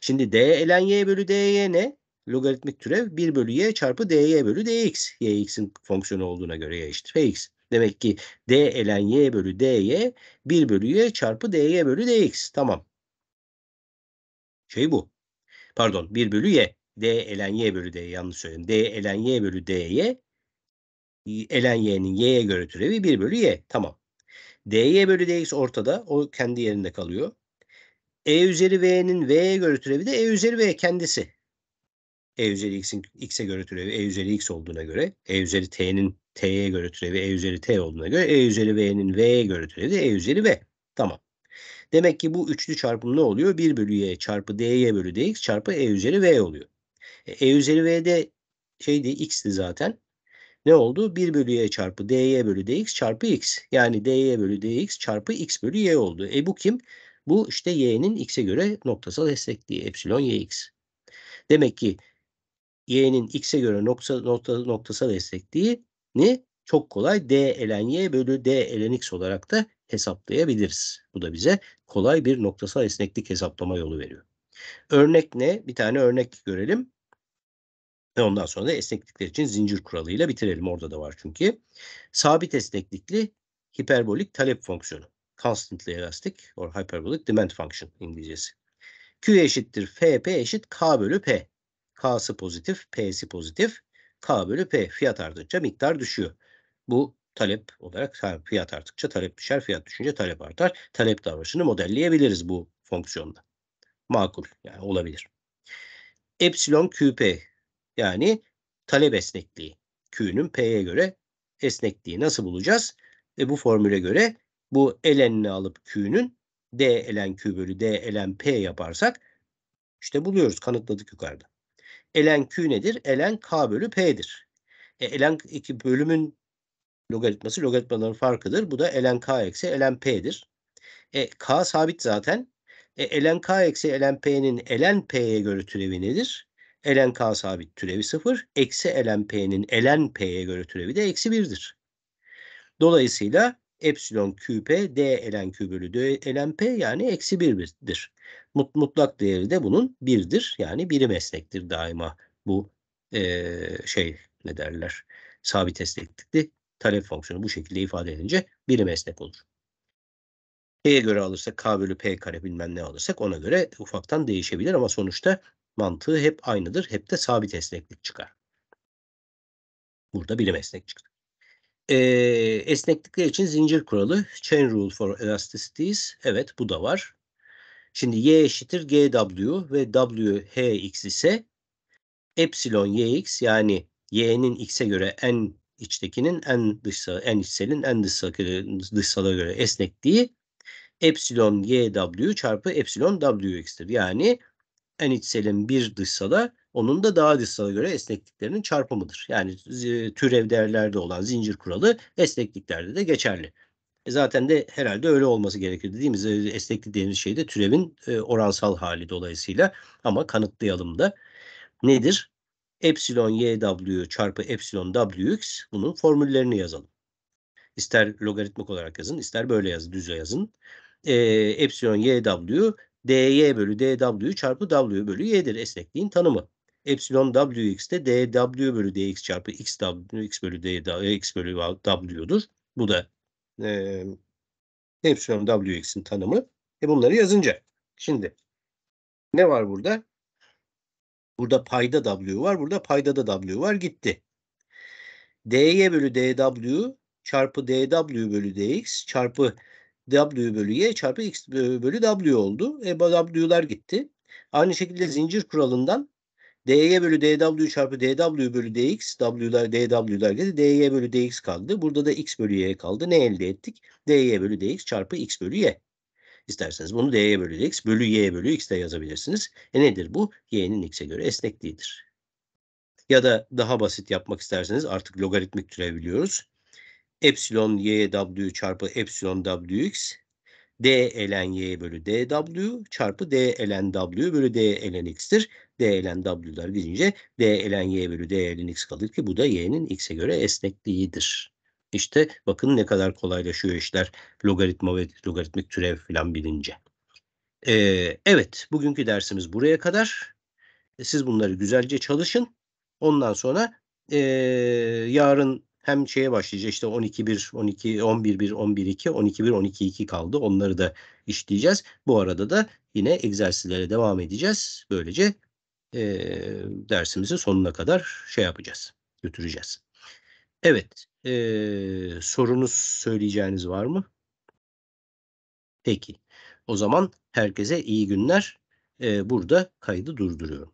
Şimdi d elen y bölü dy ne? Logaritmik türev 1 bölü y çarpı dy bölü dx. yx'in fonksiyonu olduğuna göre y eşittir. px. Demek ki D elen Y bölü dy 1 bölü Y çarpı DY bölü DX. Tamam. Şey bu. Pardon 1 bölü Y. D elen Y bölü D yanlış söyledim. D elen Y bölü dy elen y'nin y'ye göre türevi 1 bölü y. Tamam. dy bölü dx ortada. O kendi yerinde kalıyor. e üzeri v'nin v'ye göre türevi de e üzeri v kendisi. e üzeri x'in x'e göre türevi e üzeri x olduğuna göre e üzeri t'nin T'ye göre türevi E üzeri T olduğuna göre E üzeri V'nin V'ye göre türevi E üzeri V. Tamam. Demek ki bu üçlü çarpım ne oluyor? 1 bölü Y çarpı y bölü DX çarpı E üzeri V oluyor. E, e üzeri V'de şeydi X'ti zaten. Ne oldu? 1 bölü Y çarpı y bölü DX çarpı X. Yani DY bölü DX çarpı X bölü Y oldu. E bu kim? Bu işte Y'nin X'e göre noktasal destekliği Epsilon YX. Demek ki y'nin x'e göre nokta, nokta, noktasal destekliği ni çok kolay d elen y bölü d elen x olarak da hesaplayabiliriz. Bu da bize kolay bir noktasal esneklik hesaplama yolu veriyor. Örnek ne? Bir tane örnek görelim. Ve ondan sonra da esneklikler için zincir kuralıyla bitirelim. Orada da var çünkü. Sabit esneklikli hiperbolik talep fonksiyonu. Constantly elastic or hyperbolic demand function İngilizcesi. Q eşittir FP eşit K bölü P. K'sı pozitif, P'si pozitif. K bölü P fiyat arttıkça miktar düşüyor. Bu talep olarak fiyat arttıkça talep düşer, fiyat düşünce talep artar. Talep davranışını modelleyebiliriz bu fonksiyonda. Makul yani olabilir. Epsilon QP yani talep esnekliği. Q'nun P'ye göre esnekliği nasıl bulacağız? E bu formüle göre bu elenini alıp Q'nun D elen Q bölü D elen P yaparsak işte buluyoruz kanıtladık yukarıda ln q nedir? Elen k bölü p'dir. E, Elen iki bölümün logaritması logaritmaların farkıdır. Bu da elen k eksi elen p'dir. E, k sabit zaten. E, ln k eksi elen p'nin elen p'ye göre türevi nedir? Elen k sabit türevi sıfır. Eksi elen p'nin elen p'ye göre türevi de eksi birdir. Dolayısıyla epsilon qp d elen q bölü d elen p yani eksi birdir mutlak değeri de bunun birdir. Yani biri meslektir daima bu e, şey ne derler sabit esneklikli talep fonksiyonu bu şekilde ifade edince biri meslek olur. P'ye göre alırsak K bölü P kare bilmem ne alırsak ona göre ufaktan değişebilir ama sonuçta mantığı hep aynıdır. Hep de sabit esneklik çıkar. Burada birim esnek çıktı. Ee, esneklikler için zincir kuralı. Chain rule for elasticities. Evet bu da var. Şimdi y eşittir gw ve whx ise epsilon yx yani y'nin x'e göre en içtekinin en dışsa en içselin en dışsa, dışsala göre esnekliği epsilon yw çarpı epsilon wx'tir. Yani en içselin bir dışsala onun da daha dışsala göre esnekliklerinin çarpımıdır. Yani türev değerlerde olan zincir kuralı esnekliklerde de geçerli. E zaten de herhalde öyle olması gerekir dediğimiz esneklik dediğimiz şey de türevin e, oransal hali dolayısıyla ama kanıtlayalım da nedir? Epsilon yw çarpı epsilon wx bunun formüllerini yazalım. İster logaritmik olarak yazın ister böyle yazın düz yazın. E, epsilon yw dy bölü dw çarpı w bölü y'dir esnekliğin tanımı epsilon wx de dw bölü dx çarpı x w x bölü dx bölü w'dur. Bu da e, epsilon wx'in tanımı. ve bunları yazınca. Şimdi ne var burada? Burada payda w var. Burada payda da w var. Gitti. dy bölü dw çarpı dw bölü dx çarpı w bölü y çarpı x bölü w oldu. E w'lar gitti. Aynı şekilde zincir kuralından DY bölü DW çarpı DW bölü DX, W'lar DW'lar geldi. DY bölü DX kaldı. Burada da X bölü Y kaldı. Ne elde ettik? DY bölü DX çarpı X bölü Y. İsterseniz bunu DY bölü DX bölü Y bölü X de yazabilirsiniz. E nedir bu? Y'nin X'e göre esnekliğidir. Ya da daha basit yapmak isterseniz artık logaritmik biliyoruz. Epsilon YW çarpı Epsilon WX D elen Y bölü DW çarpı D elen W bölü D elen X'tir. D elen W'lar gidince D elen Y bölü D elen X kalır ki bu da Y'nin X'e göre esnekliğidir. İşte bakın ne kadar kolaylaşıyor işler logaritma ve logaritmik türev filan bilince. Ee, evet bugünkü dersimiz buraya kadar. Siz bunları güzelce çalışın. Ondan sonra e, yarın hem şeye başlayacağız işte 12-1, 12, 11-1, 11-2, 12-1, 12-2 kaldı. Onları da işleyeceğiz. Bu arada da yine egzersizlere devam edeceğiz. Böylece e, dersimizin sonuna kadar şey yapacağız, götüreceğiz. Evet, e, sorunuz söyleyeceğiniz var mı? Peki, o zaman herkese iyi günler. E, burada kaydı durduruyorum.